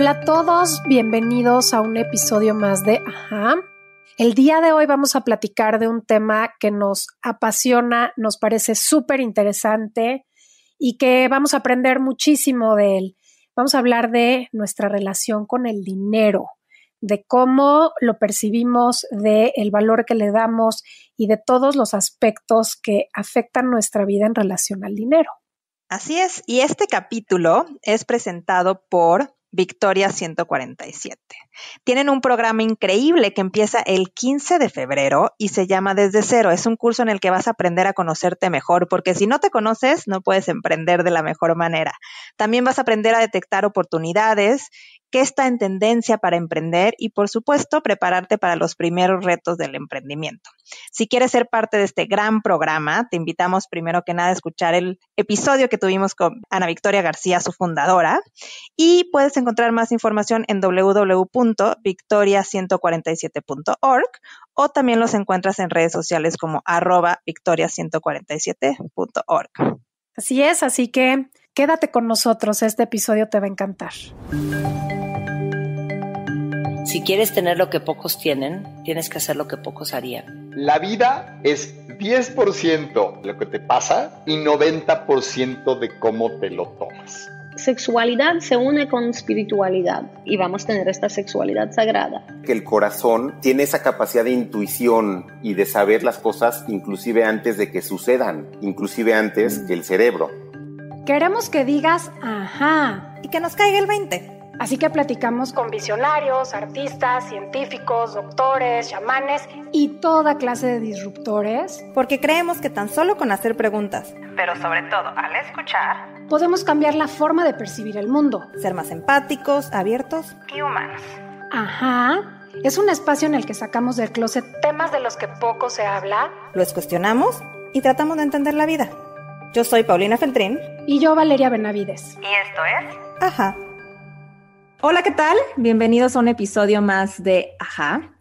Hola a todos, bienvenidos a un episodio más de Ajá. El día de hoy vamos a platicar de un tema que nos apasiona, nos parece súper interesante y que vamos a aprender muchísimo de él. Vamos a hablar de nuestra relación con el dinero, de cómo lo percibimos, de el valor que le damos y de todos los aspectos que afectan nuestra vida en relación al dinero. Así es, y este capítulo es presentado por Victoria 147. Tienen un programa increíble que empieza el 15 de febrero y se llama Desde Cero. Es un curso en el que vas a aprender a conocerte mejor, porque si no te conoces, no puedes emprender de la mejor manera. También vas a aprender a detectar oportunidades qué está en tendencia para emprender y, por supuesto, prepararte para los primeros retos del emprendimiento. Si quieres ser parte de este gran programa, te invitamos primero que nada a escuchar el episodio que tuvimos con Ana Victoria García, su fundadora, y puedes encontrar más información en www.victoria147.org o también los encuentras en redes sociales como arroba victoria147.org. Así es, así que quédate con nosotros, este episodio te va a encantar. Si quieres tener lo que pocos tienen, tienes que hacer lo que pocos harían. La vida es 10% lo que te pasa y 90% de cómo te lo tomas sexualidad se une con espiritualidad y vamos a tener esta sexualidad sagrada. Que el corazón tiene esa capacidad de intuición y de saber las cosas inclusive antes de que sucedan, inclusive antes mm. que el cerebro. Queremos que digas, ajá, y que nos caiga el 20. Así que platicamos con visionarios, artistas, científicos, doctores, chamanes y toda clase de disruptores. Porque creemos que tan solo con hacer preguntas, pero sobre todo al escuchar, podemos cambiar la forma de percibir el mundo. Ser más empáticos, abiertos y humanos. Ajá. Es un espacio en el que sacamos del closet temas de los que poco se habla. Los cuestionamos y tratamos de entender la vida. Yo soy Paulina Feltrín. Y yo Valeria Benavides. Y esto es... Ajá. Hola, ¿qué tal? Bienvenidos a un episodio más de Ajá.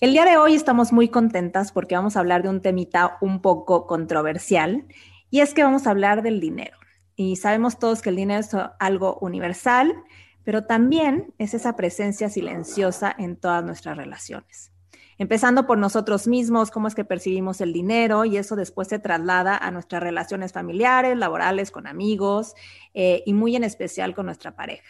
El día de hoy estamos muy contentas porque vamos a hablar de un temita un poco controversial y es que vamos a hablar del dinero. Y sabemos todos que el dinero es algo universal, pero también es esa presencia silenciosa en todas nuestras relaciones. Empezando por nosotros mismos, cómo es que percibimos el dinero y eso después se traslada a nuestras relaciones familiares, laborales, con amigos eh, y muy en especial con nuestra pareja.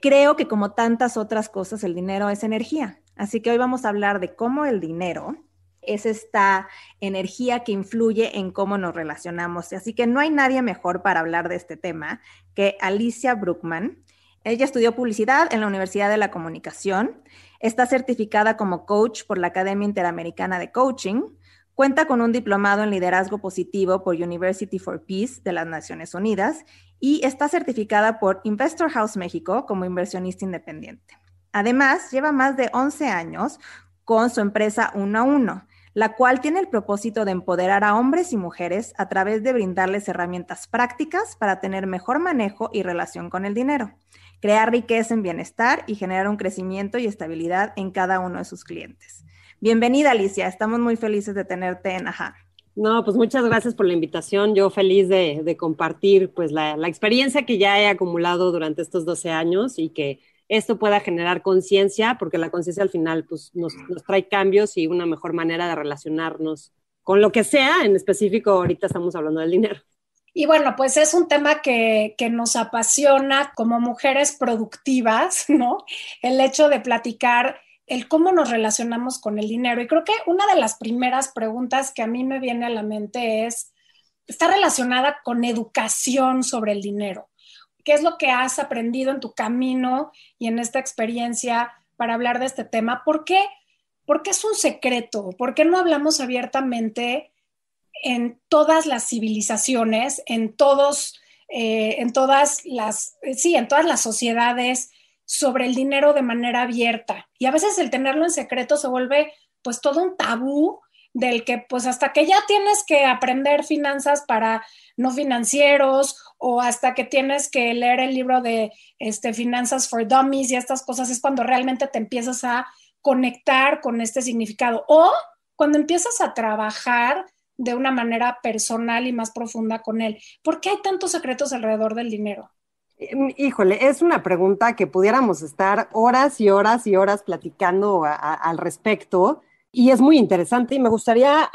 Creo que como tantas otras cosas, el dinero es energía. Así que hoy vamos a hablar de cómo el dinero es esta energía que influye en cómo nos relacionamos. Así que no hay nadie mejor para hablar de este tema que Alicia Brookman. Ella estudió publicidad en la Universidad de la Comunicación, está certificada como coach por la Academia Interamericana de Coaching, Cuenta con un diplomado en liderazgo positivo por University for Peace de las Naciones Unidas y está certificada por Investor House México como inversionista independiente. Además, lleva más de 11 años con su empresa Uno a Uno, la cual tiene el propósito de empoderar a hombres y mujeres a través de brindarles herramientas prácticas para tener mejor manejo y relación con el dinero, crear riqueza en bienestar y generar un crecimiento y estabilidad en cada uno de sus clientes. Bienvenida, Alicia. Estamos muy felices de tenerte en Ajá. No, pues muchas gracias por la invitación. Yo feliz de, compartir pues la, experiencia que ya he acumulado durante estos 12 años y que esto pueda generar conciencia, porque la conciencia al final pues, nos, trae cambios y una mejor manera de relacionarnos con lo que sea, en específico ahorita estamos hablando del dinero. Y bueno, pues es un tema que, que nos apasiona como mujeres productivas, ¿no? El hecho de platicar el cómo nos relacionamos con el dinero. Y creo que una de las primeras preguntas que a mí me viene a la mente es, está relacionada con educación sobre el dinero. ¿Qué es lo que has aprendido en tu camino y en esta experiencia para hablar de este tema? ¿Por qué? es un secreto, ¿por qué no hablamos abiertamente en todas las civilizaciones, en todos, eh, en todas las, sí, en todas las sociedades, sobre el dinero de manera abierta. Y a veces el tenerlo en secreto se vuelve pues todo un tabú del que pues hasta que ya tienes que aprender finanzas para no financieros o hasta que tienes que leer el libro de este, Finanzas for Dummies y estas cosas es cuando realmente te empiezas a conectar con este significado o cuando empiezas a trabajar de una manera personal y más profunda con él. ¿Por qué hay tantos secretos alrededor del dinero? Mm, híjole, es una pregunta que pudiéramos estar horas y horas y horas platicando al respecto y es muy interesante y me gustaría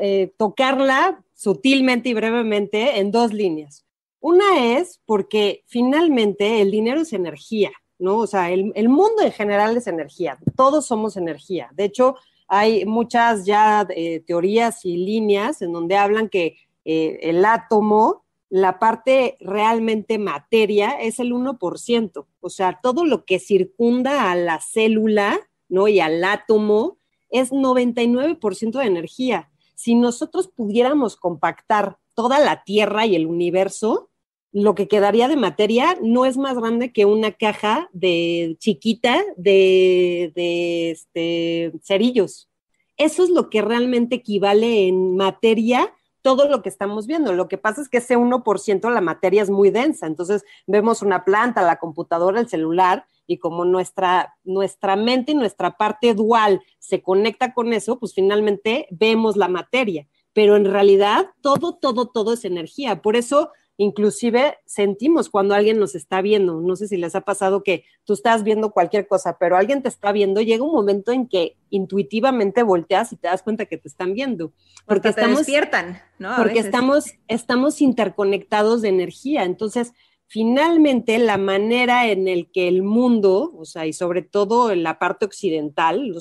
eh, tocarla sutilmente y brevemente en dos líneas. Una es porque finalmente el dinero es energía, ¿no? O sea, el, mundo en general es energía, todos somos energía. De hecho, hay muchas ya eh, teorías y líneas en donde hablan que eh, el átomo la parte realmente materia es el 1%, o sea, todo lo que circunda a la célula, ¿no? Y al átomo es 99% de energía. Si nosotros pudiéramos compactar toda la Tierra y el universo, lo que quedaría de materia no es más grande que una caja de chiquita de, de este, cerillos. Eso es lo que realmente equivale en materia todo lo que estamos viendo. Lo que pasa es que ese 1% la materia es muy densa, entonces vemos una planta, la computadora, el celular, y como nuestra, nuestra mente y nuestra parte dual se conecta con eso, pues finalmente vemos la materia. Pero en realidad todo, todo, todo es energía. Por eso inclusive sentimos cuando alguien nos está viendo. No sé si les ha pasado que tú estás viendo cualquier cosa, pero alguien te está viendo, llega un momento en que intuitivamente volteas y te das cuenta que te están viendo. Porque, te despiertan, ¿no? porque estamos, interconectados de energía. Entonces, finalmente, la manera en el que el mundo, o sea, y sobre todo en la parte occidental,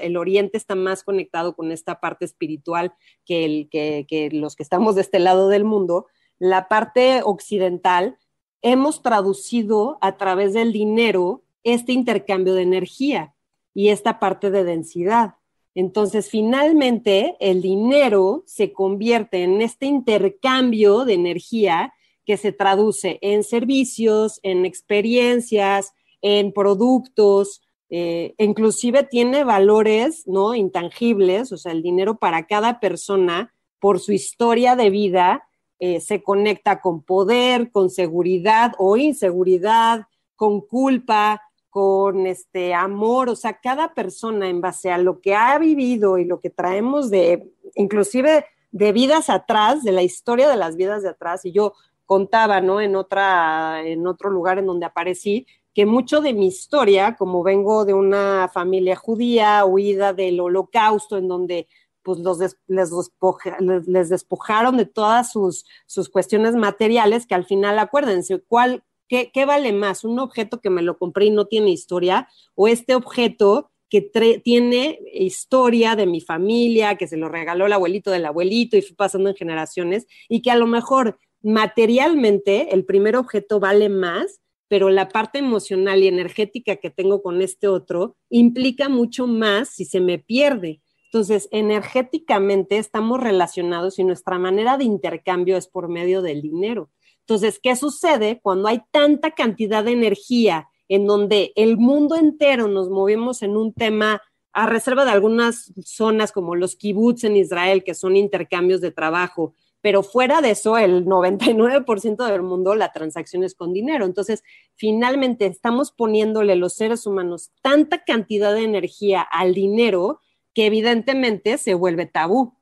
el oriente está más conectado con esta parte espiritual que los que estamos de este lado del mundo, la parte occidental, hemos traducido a través del dinero este intercambio de energía y esta parte de densidad. Entonces, finalmente, el dinero se convierte en este intercambio de energía que se traduce en servicios, en experiencias, en productos, eh, inclusive tiene valores no intangibles, o sea, el dinero para cada persona por su historia de vida eh, se conecta con poder, con seguridad o inseguridad, con culpa, con este amor, o sea, cada persona en base a lo que ha vivido y lo que traemos de, inclusive de vidas atrás, de la historia de las vidas de atrás, y yo contaba, ¿no? En, otra, en otro lugar en donde aparecí, que mucho de mi historia, como vengo de una familia judía, huida del holocausto, en donde pues les, despojaron de todas sus, cuestiones materiales que al final, acuérdense, ¿cuál, qué, ¿qué vale más? ¿Un objeto que me lo compré y no tiene historia? ¿O este objeto que tiene historia de mi familia, que se lo regaló el abuelito del abuelito y fue pasando en generaciones, y que a lo mejor materialmente el primer objeto vale más, pero la parte emocional y energética que tengo con este otro implica mucho más si se me pierde. Entonces, energéticamente estamos relacionados y nuestra manera de intercambio es por medio del dinero. Entonces, ¿qué sucede cuando hay tanta cantidad de energía en donde el mundo entero nos movemos en un tema a reserva de algunas zonas como los kibbutz en Israel, que son intercambios de trabajo, pero fuera de eso, el 99% del mundo la transacción es con dinero. Entonces, finalmente estamos poniéndole los seres humanos tanta cantidad de energía al dinero que evidentemente se vuelve tabú.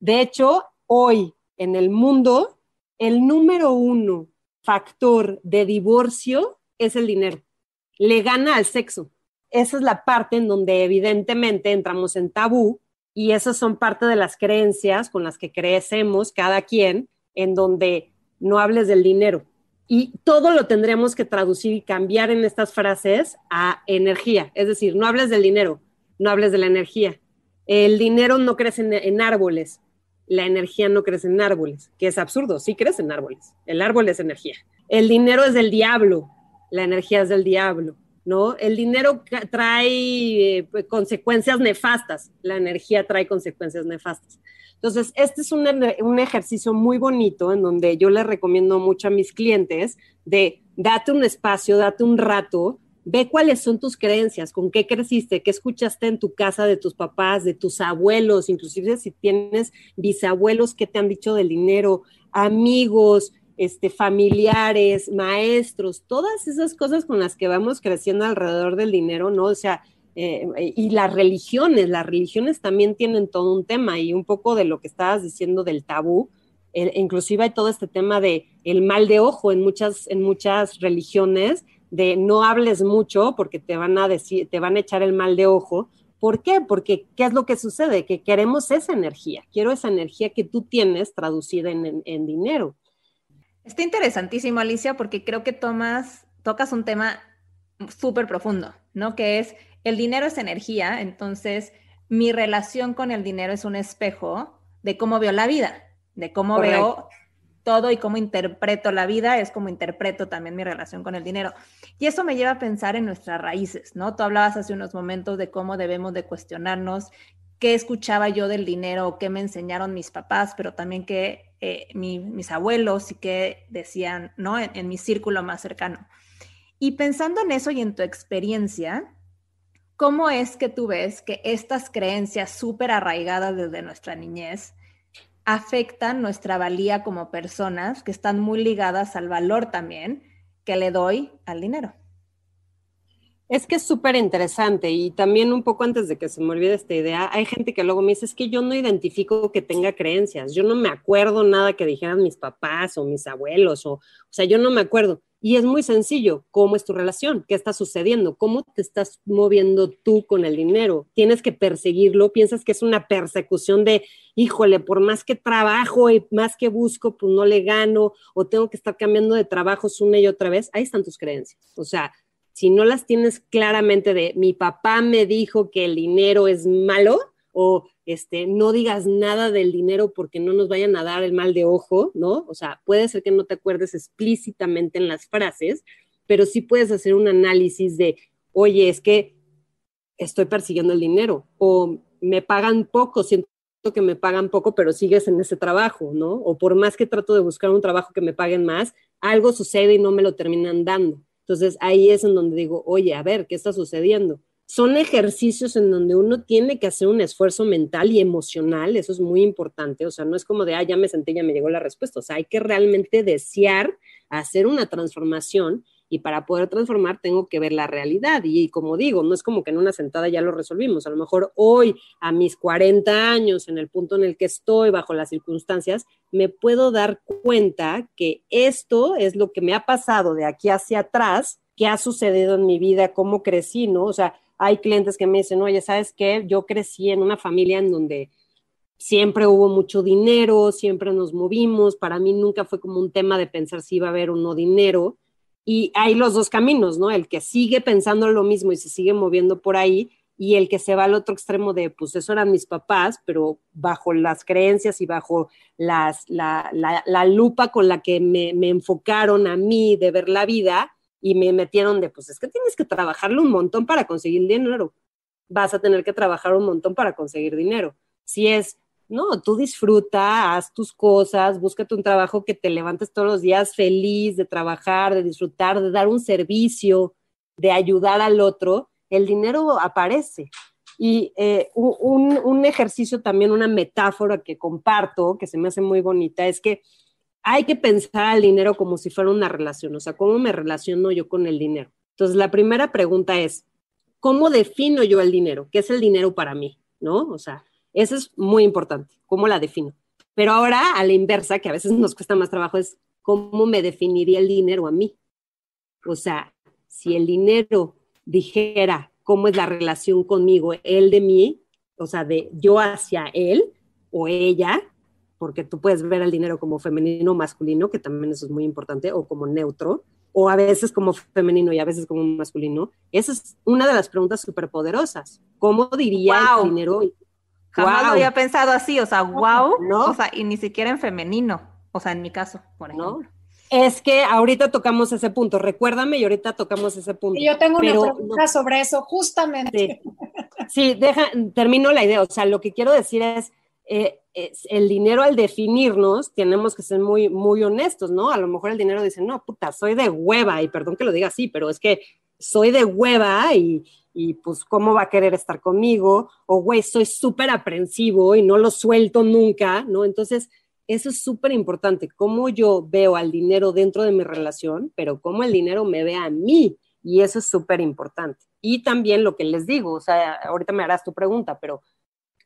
De hecho, hoy en el mundo, el número uno factor de divorcio es el dinero. Le gana al sexo. Esa es la parte en donde evidentemente entramos en tabú y esas son parte de las creencias con las que crecemos cada quien, en donde no hables del dinero. Y todo lo tendremos que traducir y cambiar en estas frases a energía. Es decir, no hables del dinero, no hables de la energía, el dinero no crece en, árboles, la energía no crece en árboles, que es absurdo, sí crece en árboles, el árbol es energía. El dinero es del diablo, la energía es del diablo, ¿no? El dinero trae eh, consecuencias nefastas, la energía trae consecuencias nefastas. Entonces, este es un, un, ejercicio muy bonito en donde yo le recomiendo mucho a mis clientes de date un espacio, date un rato Ve cuáles son tus creencias, con qué creciste, qué escuchaste en tu casa de tus papás, de tus abuelos, inclusive si tienes bisabuelos que te han dicho del dinero, amigos, este, familiares, maestros, todas esas cosas con las que vamos creciendo alrededor del dinero, ¿no? O sea, eh, y las religiones, las religiones también tienen todo un tema y un poco de lo que estabas diciendo del tabú, eh, inclusive hay todo este tema de el mal de ojo en muchas, en muchas religiones, de no hables mucho porque te van a decir, te van a echar el mal de ojo. ¿Por qué? Porque ¿qué es lo que sucede? Que queremos esa energía, quiero esa energía que tú tienes traducida en, dinero. Está interesantísimo, Alicia, porque creo que tomas, tocas un tema súper profundo, ¿no? Que es el dinero es energía, entonces mi relación con el dinero es un espejo de cómo veo la vida, de cómo veo todo y cómo interpreto la vida es como interpreto también mi relación con el dinero. Y eso me lleva a pensar en nuestras raíces, ¿no? Tú hablabas hace unos momentos de cómo debemos de cuestionarnos qué escuchaba yo del dinero, qué me enseñaron mis papás, pero también qué eh, mis abuelos y qué decían, ¿no? en mi círculo más cercano. Y pensando en eso y en tu experiencia, ¿cómo es que tú ves que estas creencias súper arraigadas desde nuestra niñez afectan nuestra valía como personas, que están muy ligadas al valor también que le doy al dinero. Es que es súper interesante y también un poco antes de que se me olvide esta idea, hay gente que luego me dice, es que yo no identifico que tenga creencias, yo no me acuerdo nada que dijeran mis papás o mis abuelos, o, o sea, yo no me acuerdo. Y es muy sencillo, ¿cómo es tu relación? ¿Qué está sucediendo? ¿Cómo te estás moviendo tú con el dinero? ¿Tienes que perseguirlo? ¿Piensas que es una persecución de, híjole, por más que trabajo y más que busco, pues no le gano o tengo que estar cambiando de trabajos una y otra vez? Ahí están tus creencias. O sea, si no las tienes claramente de, mi papá me dijo que el dinero es malo, o este, no digas nada del dinero porque no nos vayan a dar el mal de ojo, ¿no? O sea, puede ser que no te acuerdes explícitamente en las frases, pero sí puedes hacer un análisis de, oye, es que estoy persiguiendo el dinero o me pagan poco, siento que me pagan poco, pero sigues en ese trabajo, ¿no? O por más que trato de buscar un trabajo que me paguen más, algo sucede y no me lo terminan dando. Entonces ahí es en donde digo, oye, a ver, ¿qué está sucediendo? son ejercicios en donde uno tiene que hacer un esfuerzo mental y emocional, eso es muy importante, o sea, no es como de, ah, ya me senté, ya me llegó la respuesta, o sea, hay que realmente desear hacer una transformación y para poder transformar tengo que ver la realidad. Y, como digo, no es como que en una sentada ya lo resolvimos. A lo mejor hoy, a mis 40 años, en el punto en el que estoy, bajo las circunstancias, me puedo dar cuenta que esto es lo que me ha pasado de aquí hacia atrás, qué ha sucedido en mi vida, cómo crecí, ¿no? O sea, hay clientes que me dicen, oye, ¿sabes qué? Yo crecí en una familia en donde siempre hubo mucho dinero, siempre nos movimos, para mí nunca fue como un tema de pensar si iba a haber o no dinero. Y hay los dos caminos, ¿no? El que sigue pensando lo mismo y se sigue moviendo por ahí y el que se va al otro extremo de, pues eso eran mis papás, pero bajo las creencias y bajo las, la, la, lupa con la que me, me enfocaron a mí de ver la vida, y me metieron de, pues es que tienes que trabajarle un montón para conseguir dinero, vas a tener que trabajar un montón para conseguir dinero. Si es, no, tú disfruta, haz tus cosas, búscate un trabajo que te levantes todos los días feliz de trabajar, de disfrutar, de dar un servicio, de ayudar al otro, el dinero aparece. Y eh, un ejercicio también, una metáfora que comparto, que se me hace muy bonita, es que hay que pensar al dinero como si fuera una relación, o sea, ¿cómo me relaciono yo con el dinero? Entonces, la primera pregunta es, ¿cómo defino yo el dinero? ¿Qué es el dinero para mí? ¿No? O sea, eso es muy importante, ¿cómo la defino? Pero ahora, a la inversa, que a veces nos cuesta más trabajo, es cómo me definiría el dinero a mí. O sea, si el dinero dijera cómo es la relación conmigo, él de mí, o sea, de yo hacia él o ella, porque tú puedes ver el dinero como femenino o masculino, que también eso es muy importante, o como neutro, o a veces como femenino y a veces como masculino. Esa es una de las preguntas súper poderosas. ¿Cómo diría el dinero? Jamás lo había pensado así, o sea, wow, ¿No? o sea, y ni siquiera en femenino, o sea, en mi caso, por ejemplo. Es que ahorita tocamos ese punto, recuérdame y ahorita tocamos ese punto. Y yo tengo una pregunta sobre eso, justamente. Sí, sí deja, termino la idea, o sea, lo que quiero decir es, eh, es el dinero al definirnos, tenemos que ser muy, muy honestos, ¿no? A lo mejor el dinero dice, no, puta, soy de hueva, y perdón que lo diga así, pero es que soy de hueva y, y pues cómo va a querer estar conmigo, o güey, soy súper aprensivo y no lo suelto nunca, ¿no? Entonces, eso es súper importante, cómo yo veo al dinero dentro de mi relación, pero cómo el dinero me ve a mí, y eso es súper importante. Y también lo que les digo, o sea, ahorita me harás tu pregunta, pero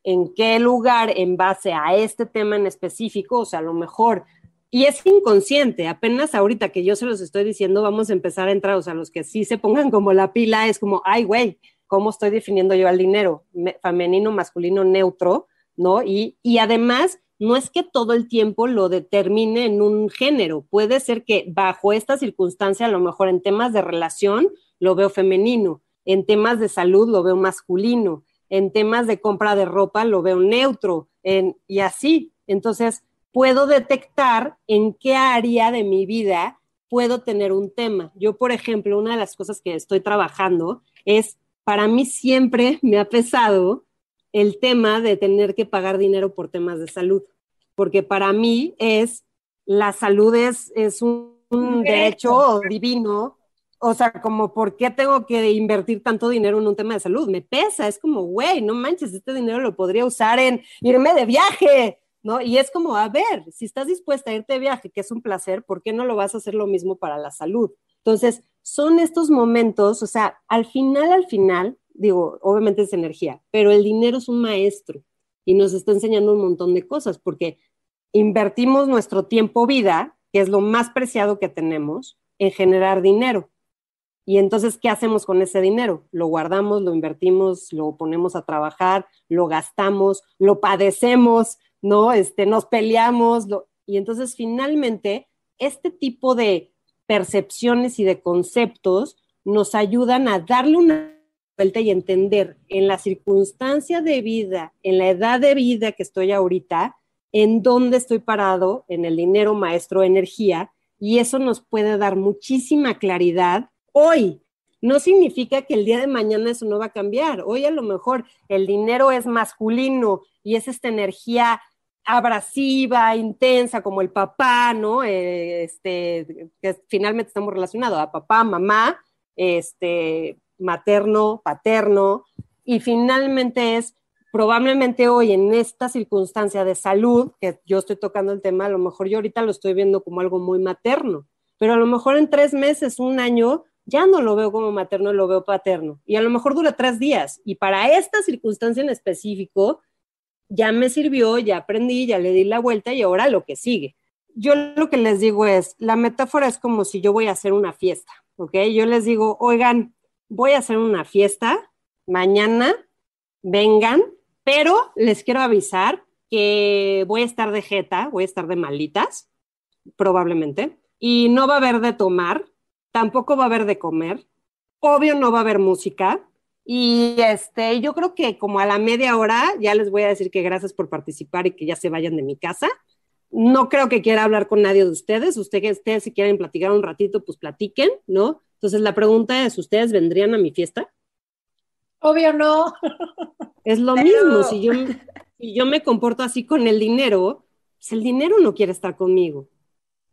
en qué lugar en base a este tema en específico, o sea, a lo mejor, y es inconsciente, apenas ahorita que yo se los estoy diciendo, vamos a empezar a entrar, o sea, los que sí se pongan como la pila, es como, ay, güey, ¿cómo estoy definiendo yo al dinero? Femenino, masculino, neutro, ¿no? Y, y además, no es que todo el tiempo lo determine en un género, puede ser que bajo esta circunstancia, a lo mejor en temas de relación, lo veo femenino, en temas de salud lo veo masculino, en temas de compra de ropa lo veo neutro y así. Entonces, puedo detectar en qué área de mi vida puedo tener un tema. Yo, por ejemplo, una de las cosas que estoy trabajando es, para mí siempre me ha pesado el tema de tener que pagar dinero por temas de salud, porque para mí es, la salud es, un derecho divino o sea, como, ¿por qué tengo que invertir tanto dinero en un tema de salud? Me pesa, es como, güey, no manches, este dinero lo podría usar en irme de viaje, ¿no? Y es como, a ver, si estás dispuesta a irte de viaje, que es un placer, ¿por qué no lo vas a hacer lo mismo para la salud? Entonces, son estos momentos, o sea, al final, al final, digo, obviamente es energía, pero el dinero es un maestro y nos está enseñando un montón de cosas, porque invertimos nuestro tiempo vida, que es lo más preciado que tenemos, en generar dinero y entonces, ¿qué hacemos con ese dinero? Lo guardamos, lo invertimos, lo ponemos a trabajar, lo gastamos, lo padecemos, ¿no? Este, nos peleamos. Y entonces, finalmente, este tipo de percepciones y de conceptos nos ayudan a darle una vuelta y entender en la circunstancia de vida, en la edad de vida que estoy ahorita, en dónde estoy parado, en el dinero maestro energía, y eso nos puede dar muchísima claridad hoy. No significa que el día de mañana eso no va a cambiar. Hoy a lo mejor el dinero es masculino y es esta energía abrasiva, intensa, como el papá, ¿no? Eh, este, que finalmente estamos relacionados a papá, mamá, este, materno, paterno, y finalmente es probablemente hoy en esta circunstancia de salud, que yo estoy tocando el tema, a lo mejor yo ahorita lo estoy viendo como algo muy materno, pero a lo mejor en tres meses, un año, ya no lo veo como materno, lo veo paterno. Y a lo mejor dura tres días. Y para esta circunstancia en específico, ya me sirvió, ya aprendí, ya le di la vuelta y ahora lo que sigue. Yo lo que les digo es, la metáfora es como si yo voy a hacer una fiesta, ¿ok? Yo les digo, oigan, voy a hacer una fiesta mañana, vengan, pero les quiero avisar que voy a estar de jeta, voy a estar de malitas, probablemente, y no va a haber de tomar, tampoco va a haber de comer, obvio no va a haber música. Y este, yo creo que como a la media hora ya les voy a decir que gracias por participar y que ya se vayan de mi casa. No creo que quiera hablar con nadie de ustedes. Ustedes, si quieren platicar un ratito, pues platiquen, ¿no? Entonces la pregunta es, ¿ustedes vendrían a mi fiesta? Obvio no. Es lo mismo, si yo, si yo me comporto así con el dinero, pues el dinero no quiere estar conmigo.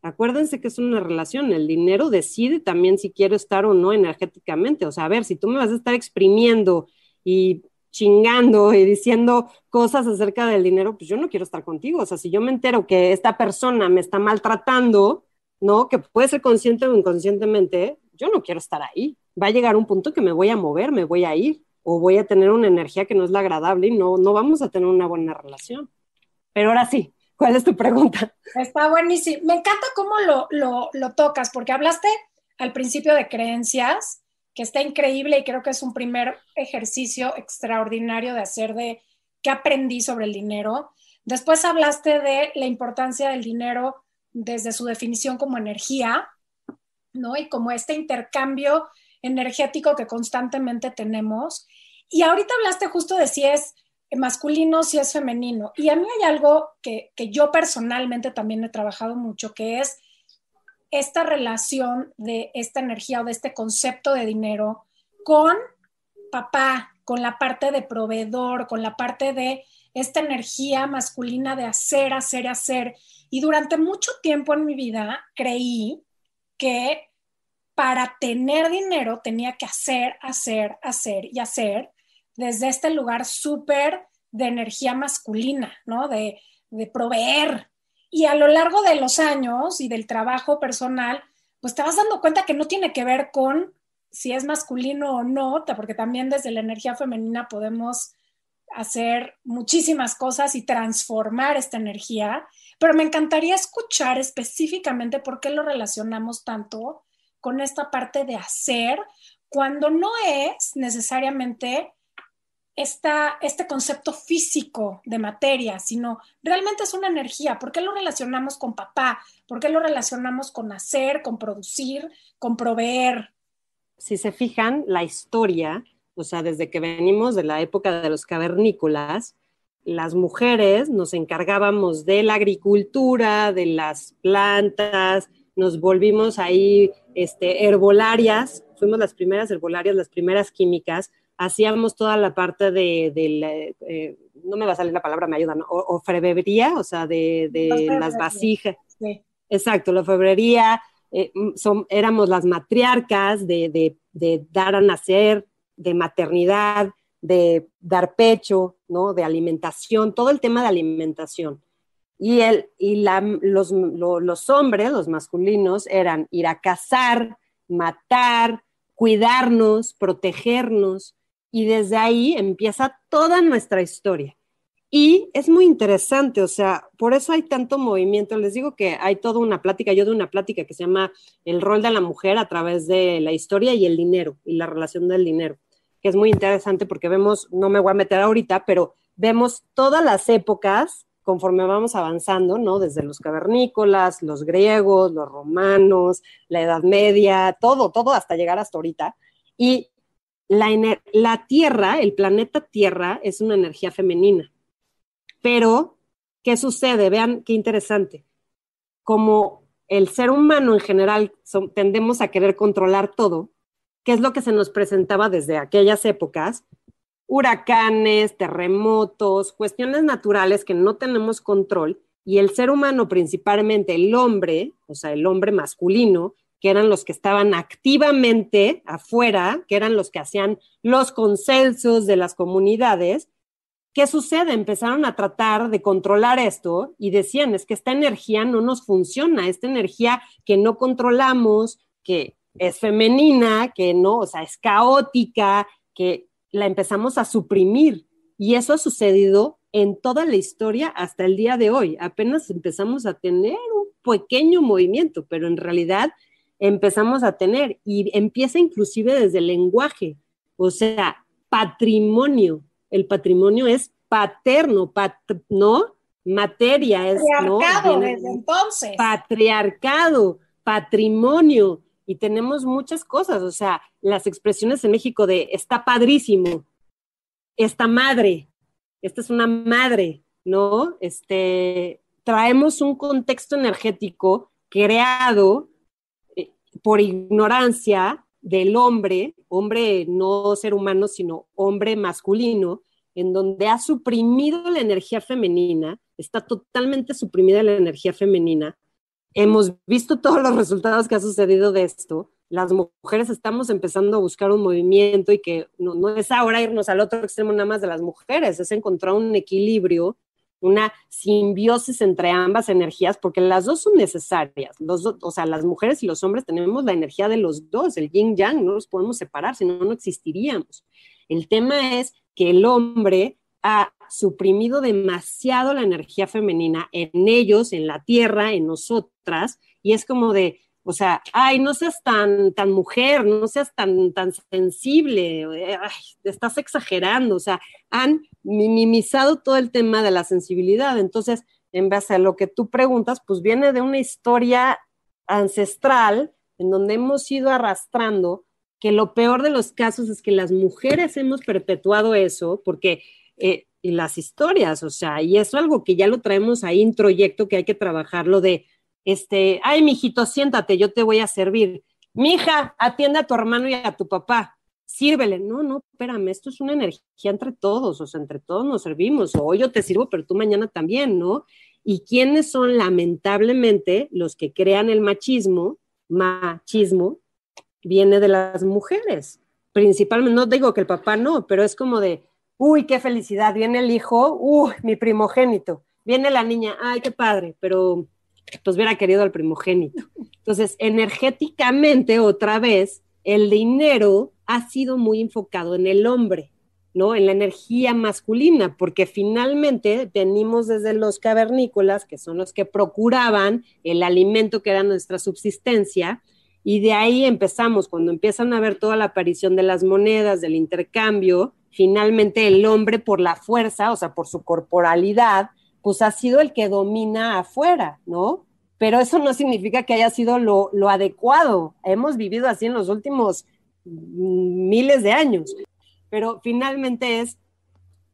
Acuérdense que es una relación, el dinero decide también si quiero estar o no energéticamente. O sea, a ver, si tú me vas a estar exprimiendo y chingando y diciendo cosas acerca del dinero, pues yo no quiero estar contigo. O sea, si yo me entero que esta persona me está maltratando, ¿no? Que puede ser consciente o inconscientemente, yo no quiero estar ahí. Va a llegar un punto que me voy a mover, me voy a ir o voy a tener una energía que no es la agradable y no, no vamos a tener una buena relación. Pero ahora sí, ¿Cuál es tu pregunta? Está buenísimo. Me encanta cómo lo, tocas, porque hablaste al principio de creencias, que está increíble y creo que es un primer ejercicio extraordinario de hacer de qué aprendí sobre el dinero. Después hablaste de la importancia del dinero desde su definición como energía, ¿no? Y como este intercambio energético que constantemente tenemos. Y ahorita hablaste justo de si es masculino si es femenino. Y a mí hay algo que, que yo personalmente también he trabajado mucho, que es esta relación de esta energía o de este concepto de dinero con papá, con la parte de proveedor, con la parte de esta energía masculina de hacer, hacer, hacer. Y durante mucho tiempo en mi vida creí que para tener dinero tenía que hacer, hacer, hacer y hacer desde este lugar súper de energía masculina, ¿no? De, proveer. Y a lo largo de los años y del trabajo personal, pues te vas dando cuenta que no tiene que ver con si es masculino o no, porque también desde la energía femenina podemos hacer muchísimas cosas y transformar esta energía, pero me encantaría escuchar específicamente por qué lo relacionamos tanto con esta parte de hacer cuando no es necesariamente este concepto físico de materia, sino realmente es una energía. ¿Por qué lo relacionamos con papá? ¿Por qué lo relacionamos con hacer, con producir, con proveer? Si se fijan, la historia, o sea, desde que venimos de la época de los cavernícolas, las mujeres nos encargábamos de la agricultura, de las plantas, nos volvimos ahí este, herbolarias, fuimos las primeras herbolarias, las primeras químicas, hacíamos toda la parte de, eh, no me va a salir la palabra, me ayudan, o, ofrebería, o sea, de, las vasijas. Exacto, la ofrevería, eh, éramos las matriarcas de, dar a nacer, de maternidad, de dar pecho, ¿no? De alimentación, todo el tema de alimentación. Y, el, y la, los, los hombres, los masculinos, eran ir a cazar, matar, cuidarnos, protegernos. Y desde ahí empieza toda nuestra historia. Y es muy interesante, o sea, por eso hay tanto movimiento. Les digo que hay toda una plática, yo de una plática que se llama El rol de la mujer a través de la historia y el dinero y la relación del dinero, que es muy interesante porque vemos, no me voy a meter ahorita, pero vemos todas las épocas conforme vamos avanzando, ¿no? Desde los cavernícolas, los griegos, los romanos, la Edad Media, todo, todo hasta llegar hasta ahorita. Y la, Tierra, el planeta Tierra, es una energía femenina. Pero, ¿qué sucede? Vean qué interesante. Como el ser humano en general tendemos a querer controlar todo, qué es lo que se nos presentaba desde aquellas épocas, huracanes, terremotos, cuestiones naturales que no tenemos control, y el ser humano, principalmente el hombre, o sea, el hombre masculino, que eran los que estaban activamente afuera, que eran los que hacían los consensos de las comunidades. ¿Qué sucede? Empezaron a tratar de controlar esto y decían, es que esta energía no nos funciona, esta energía que no controlamos, que es femenina, que no, o sea, es caótica, que la empezamos a suprimir. Y eso ha sucedido en toda la historia hasta el día de hoy. Apenas empezamos a tener un pequeño movimiento, pero en realidad empezamos a tener y empieza inclusive desde el lenguaje, o sea, patrimonio. El patrimonio es paterno, pat, ¿no? Materia es patriarcado desde entonces. Patriarcado, patrimonio y tenemos muchas cosas, o sea, las expresiones en México de está padrísimo, esta madre, esta es una madre, ¿no? Este traemos un contexto energético creado por ignorancia del hombre, hombre no ser humano, sino hombre masculino, en donde ha suprimido la energía femenina, está totalmente suprimida la energía femenina. Hemos visto todos los resultados que ha sucedido de esto. Las mujeres estamos empezando a buscar un movimiento y que no, es ahora irnos al otro extremo nada más de las mujeres, es encontrar un equilibrio una simbiosis entre ambas energías, porque las dos son necesarias. o sea, las mujeres y los hombres tenemos la energía de los dos, el yin yang, no los podemos separar, si no, no existiríamos. El tema es que el hombre ha suprimido demasiado la energía femenina en ellos, en la tierra, en nosotras, y es como de, o sea, ay, no seas tan, tan mujer, no seas tan, tan sensible, eh, estás exagerando. O sea, han minimizado todo el tema de la sensibilidad. Entonces, en base a lo que tú preguntas, pues viene de una historia ancestral en donde hemos ido arrastrando que lo peor de los casos es que las mujeres hemos perpetuado eso, porque eh, las historias, o sea, y es algo que ya lo traemos ahí introyecto que hay que trabajarlo de este, ay, mijito, siéntate, yo te voy a servir. Mija, atiende a tu hermano y a tu papá, sírvele. No, no, espérame, esto es una energía entre todos, o sea, entre todos nos servimos, o yo te sirvo, pero tú mañana también, ¿no? Y quiénes son lamentablemente los que crean el machismo, machismo, viene de las mujeres, principalmente, no digo que el papá no, pero es como de, uy, qué felicidad, viene el hijo, uy, mi primogénito, viene la niña, ay, qué padre, pero pues hubiera querido al primogénito. Entonces, energéticamente, otra vez, el dinero ha sido muy enfocado en el hombre, ¿no? En la energía masculina, porque finalmente venimos desde los cavernícolas, que son los que procuraban el alimento que era nuestra subsistencia, y de ahí empezamos, cuando empiezan a ver toda la aparición de las monedas, del intercambio, finalmente el hombre por la fuerza, o sea, por su corporalidad, pues ha sido el que domina afuera, ¿no? Pero eso no significa que haya sido lo, adecuado. Hemos vivido así en los últimos mm, miles de años. Pero finalmente es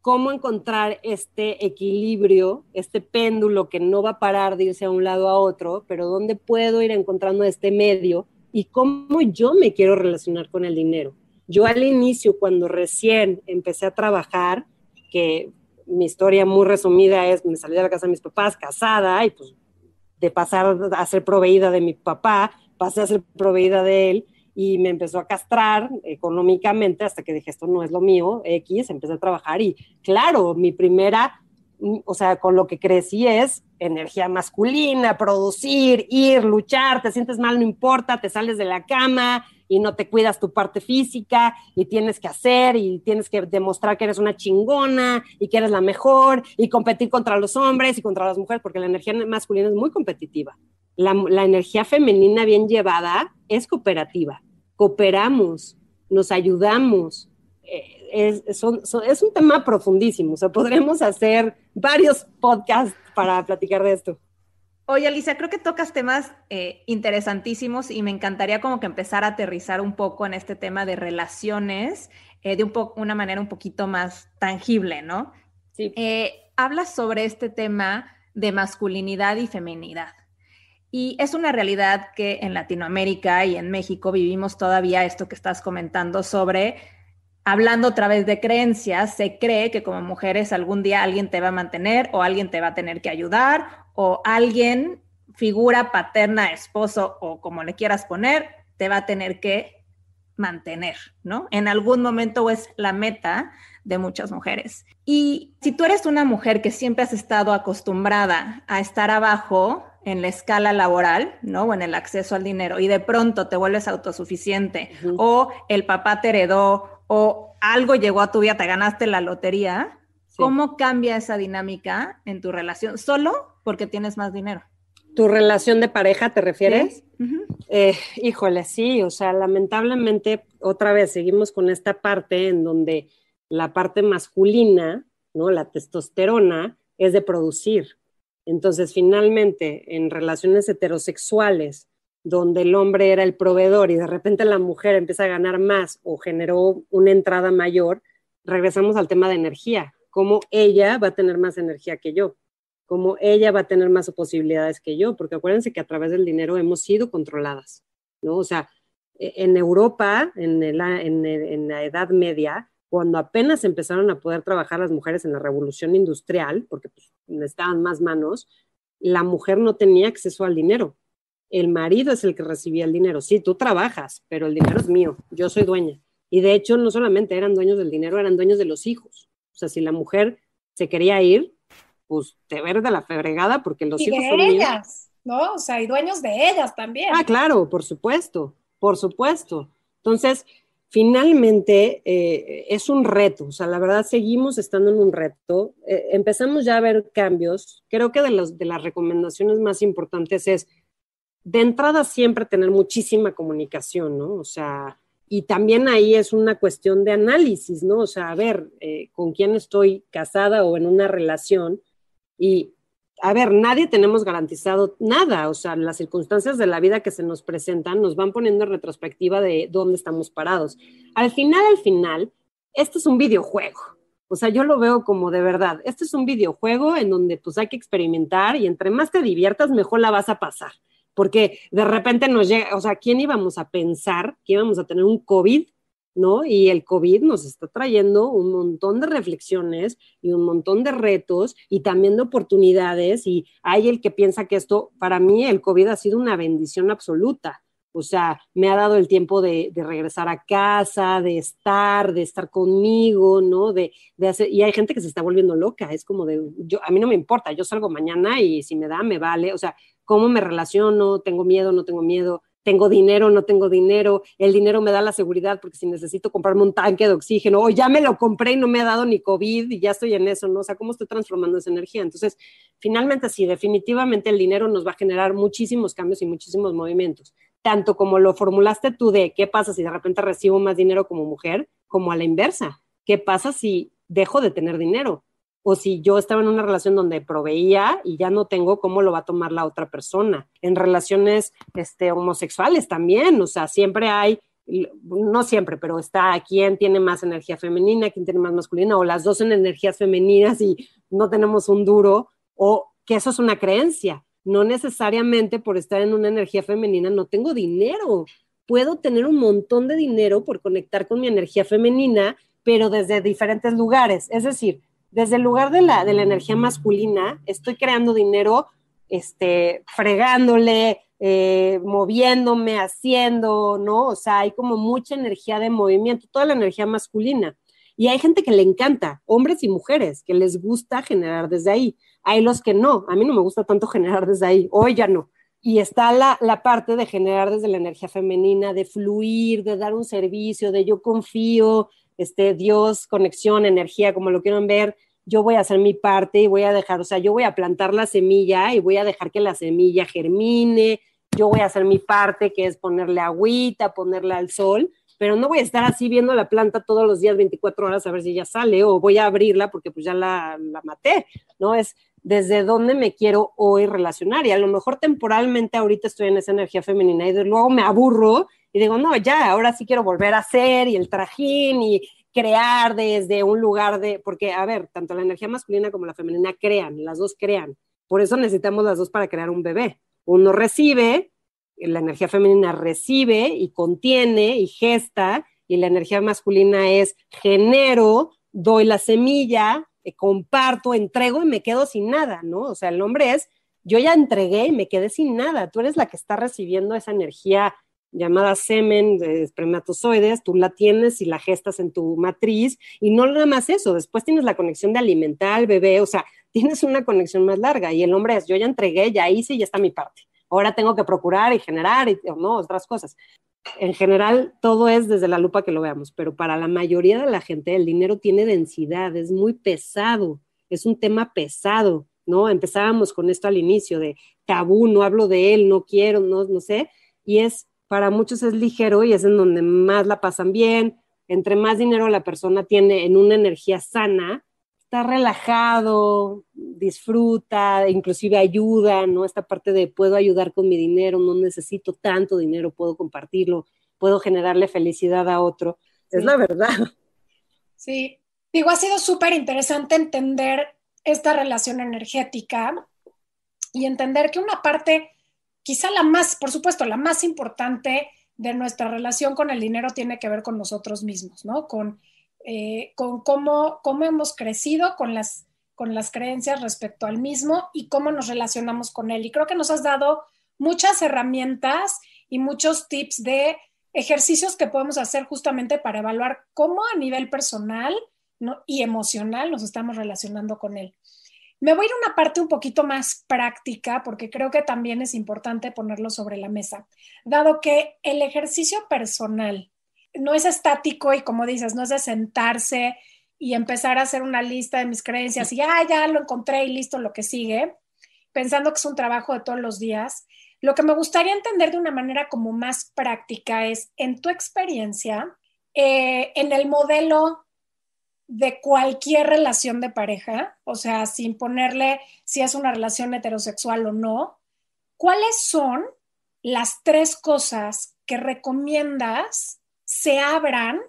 cómo encontrar este equilibrio, este péndulo que no va a parar de irse a un lado a otro, pero dónde puedo ir encontrando este medio y cómo yo me quiero relacionar con el dinero. Yo al inicio, cuando recién empecé a trabajar, que mi historia muy resumida es, me salí de la casa de mis papás casada y pues de pasar a ser proveída de mi papá, pasé a ser proveída de él y me empezó a castrar económicamente hasta que dije, esto no es lo mío, X, empecé a trabajar y claro, mi primera, o sea, con lo que crecí es energía masculina, producir, ir, luchar, te sientes mal, no importa, te sales de la cama, y no te cuidas tu parte física y tienes que hacer y tienes que demostrar que eres una chingona y que eres la mejor y competir contra los hombres y contra las mujeres, porque la energía masculina es muy competitiva. La, energía femenina bien llevada es cooperativa. Cooperamos, nos ayudamos, eh, es, un tema profundísimo. O sea, podremos hacer varios podcasts para platicar de esto. Oye, Alicia, creo que tocas temas eh, interesantísimos y me encantaría como que empezar a aterrizar un poco en este tema de relaciones eh, de un una manera un poquito más tangible, ¿no? Sí. Eh, hablas sobre este tema de masculinidad y feminidad. Y es una realidad que en Latinoamérica y en México vivimos todavía esto que estás comentando sobre hablando a través de creencias, se cree que como mujeres algún día alguien te va a mantener o alguien te va a tener que ayudar o alguien, figura paterna, esposo o como le quieras poner, te va a tener que mantener, ¿no? En algún momento es la meta de muchas mujeres. Y si tú eres una mujer que siempre has estado acostumbrada a estar abajo en la escala laboral, ¿no? O en el acceso al dinero y de pronto te vuelves autosuficiente o el papá te heredó o algo llegó a tu vida, te ganaste la lotería, ¿cómo cambia esa dinámica en tu relación? Solo porque tienes más dinero. ¿Tu relación de pareja te refieres? Eh, híjole, sí, o sea, lamentablemente otra vez seguimos con esta parte en donde la parte masculina, ¿no? La testosterona es de producir. Entonces, finalmente, en relaciones heterosexuales, donde el hombre era el proveedor y de repente la mujer empieza a ganar más o generó una entrada mayor, regresamos al tema de energía, cómo ella va a tener más energía que yo, cómo ella va a tener más posibilidades que yo, porque acuérdense que a través del dinero hemos sido controladas, ¿no? O sea, e, en Europa, en la, Edad Media, cuando apenas empezaron a poder trabajar las mujeres en la revolución industrial, porque pues, necesitaban más manos, la mujer no tenía acceso al dinero, el marido es el que recibía el dinero. Sí, tú trabajas, pero el dinero es mío, yo soy dueña. Y de hecho, no solamente eran dueños del dinero, eran dueños de los hijos. O sea, si la mujer se quería ir, pues te ver de la febregada porque los hijos. De ellas, ¿no? O sea, hay dueños de ellas también. Ah, claro, por supuesto, por supuesto. Entonces, finalmente eh, es un reto, o sea, la verdad seguimos estando en un reto. Eh, empezamos ya a ver cambios. Creo que de, de las recomendaciones más importantes es de entrada siempre tener muchísima comunicación, ¿no? O sea, y también ahí es una cuestión de análisis, ¿no? O sea, a ver, eh, ¿con quién estoy casada o en una relación? Y, a ver, nadie tenemos garantizado nada, o sea, las circunstancias de la vida que se nos presentan nos van poniendo en retrospectiva de dónde estamos parados. Al final, al final, esto es un videojuego. O sea, yo lo veo como de verdad, este es un videojuego en donde pues hay que experimentar y entre más te diviertas, mejor la vas a pasar porque de repente nos llega, o sea, ¿quién íbamos a pensar que íbamos a tener un COVID? ¿No? Y el COVID nos está trayendo un montón de reflexiones y un montón de retos y también de oportunidades. Y hay el que piensa que esto, para mí, el COVID ha sido una bendición absoluta. O sea, me ha dado el tiempo de, de, regresar a casa, de estar, de estar conmigo, ¿no? De, de, hacer, y hay gente que se está volviendo loca, es como de, yo, a mí no me importa, yo salgo mañana y si me da, me vale. O sea, cómo me relaciono, tengo miedo, no tengo miedo, tengo dinero, no tengo dinero, el dinero me da la seguridad porque si necesito comprarme un tanque de oxígeno o ya me lo compré y no me ha dado ni COVID y ya estoy en eso, ¿no? O sea, ¿cómo estoy transformando esa energía? Entonces, finalmente sí, definitivamente el dinero nos va a generar muchísimos cambios y muchísimos movimientos, tanto como lo formulaste tú de qué pasa si de repente recibo más dinero como mujer, como a la inversa, qué pasa si dejo de tener dinero, o si yo estaba en una relación donde proveía y ya no tengo, ¿cómo lo va a tomar la otra persona? En relaciones este, homosexuales también, o sea, siempre hay, no siempre, pero está quién tiene más energía femenina, quién tiene más masculina, o las dos en energías femeninas y no tenemos un duro, o que eso es una creencia. No necesariamente por estar en una energía femenina no tengo dinero. Puedo tener un montón de dinero por conectar con mi energía femenina, pero desde diferentes lugares. Es decir, desde el lugar de la, energía masculina, estoy creando dinero, este, fregándole, eh, moviéndome, haciendo, ¿no? O sea, hay como mucha energía de movimiento, toda la energía masculina. Y hay gente que le encanta, hombres y mujeres, que les gusta generar desde ahí. Hay los que no, a mí no me gusta tanto generar desde ahí, hoy ya no. Y está la, parte de generar desde la energía femenina, de fluir, de dar un servicio, de yo confío, este, Dios, conexión, energía, como lo quieran ver, yo voy a hacer mi parte y voy a dejar, o sea, yo voy a plantar la semilla y voy a dejar que la semilla germine, yo voy a hacer mi parte, que es ponerle agüita, ponerle al sol, pero no voy a estar así viendo la planta todos los días 24 horas a ver si ya sale o voy a abrirla porque pues ya la, maté, ¿no? Es desde dónde me quiero hoy relacionar y a lo mejor temporalmente ahorita estoy en esa energía femenina y luego me aburro y digo, no, ya, ahora sí quiero volver a hacer y el trajín y crear desde un lugar de, porque, a ver, tanto la energía masculina como la femenina crean, las dos crean. Por eso necesitamos las dos para crear un bebé. Uno recibe, la energía femenina recibe y contiene y gesta, y la energía masculina es genero, doy la semilla, eh, comparto, entrego y me quedo sin nada, ¿no? O sea, el hombre es, yo ya entregué y me quedé sin nada, tú eres la que está recibiendo esa energía llamada semen de espermatozoides, tú la tienes y la gestas en tu matriz, y no nada más eso, después tienes la conexión de alimentar bebé, o sea, tienes una conexión más larga, y el hombre es, yo ya entregué, ya hice, y ya está mi parte. Ahora tengo que procurar y generar, y, no, otras cosas. En general, todo es desde la lupa que lo veamos, pero para la mayoría de la gente el dinero tiene densidad, es muy pesado, es un tema pesado, ¿no? Empezábamos con esto al inicio de tabú, no hablo de él, no quiero, no, no sé, y es para muchos es ligero y es en donde más la pasan bien. Entre más dinero la persona tiene en una energía sana, está relajado, disfruta, inclusive ayuda, ¿no? Esta parte de puedo ayudar con mi dinero, no necesito tanto dinero, puedo compartirlo, puedo generarle felicidad a otro. Es la verdad. Sí, digo, ha sido súper interesante entender esta relación energética y entender que una parte quizá la más, por supuesto, la más importante de nuestra relación con el dinero tiene que ver con nosotros mismos, ¿no? Con, eh, con cómo, hemos crecido con las, con las creencias respecto al mismo y cómo nos relacionamos con él. Y creo que nos has dado muchas herramientas y muchos tips de ejercicios que podemos hacer justamente para evaluar cómo a nivel personal y emocional nos estamos relacionando con él. Me voy a ir a una parte un poquito más práctica porque creo que también es importante ponerlo sobre la mesa, dado que el ejercicio personal no es estático y como dices, no es de sentarse y empezar a hacer una lista de mis creencias y ya, ah, ya lo encontré y listo lo que sigue, pensando que es un trabajo de todos los días. Lo que me gustaría entender de una manera como más práctica es, en tu experiencia, eh, en el modelo de cualquier relación de pareja, o sea, sin ponerle si es una relación heterosexual o no, ¿cuáles son las tres cosas que recomiendas se abran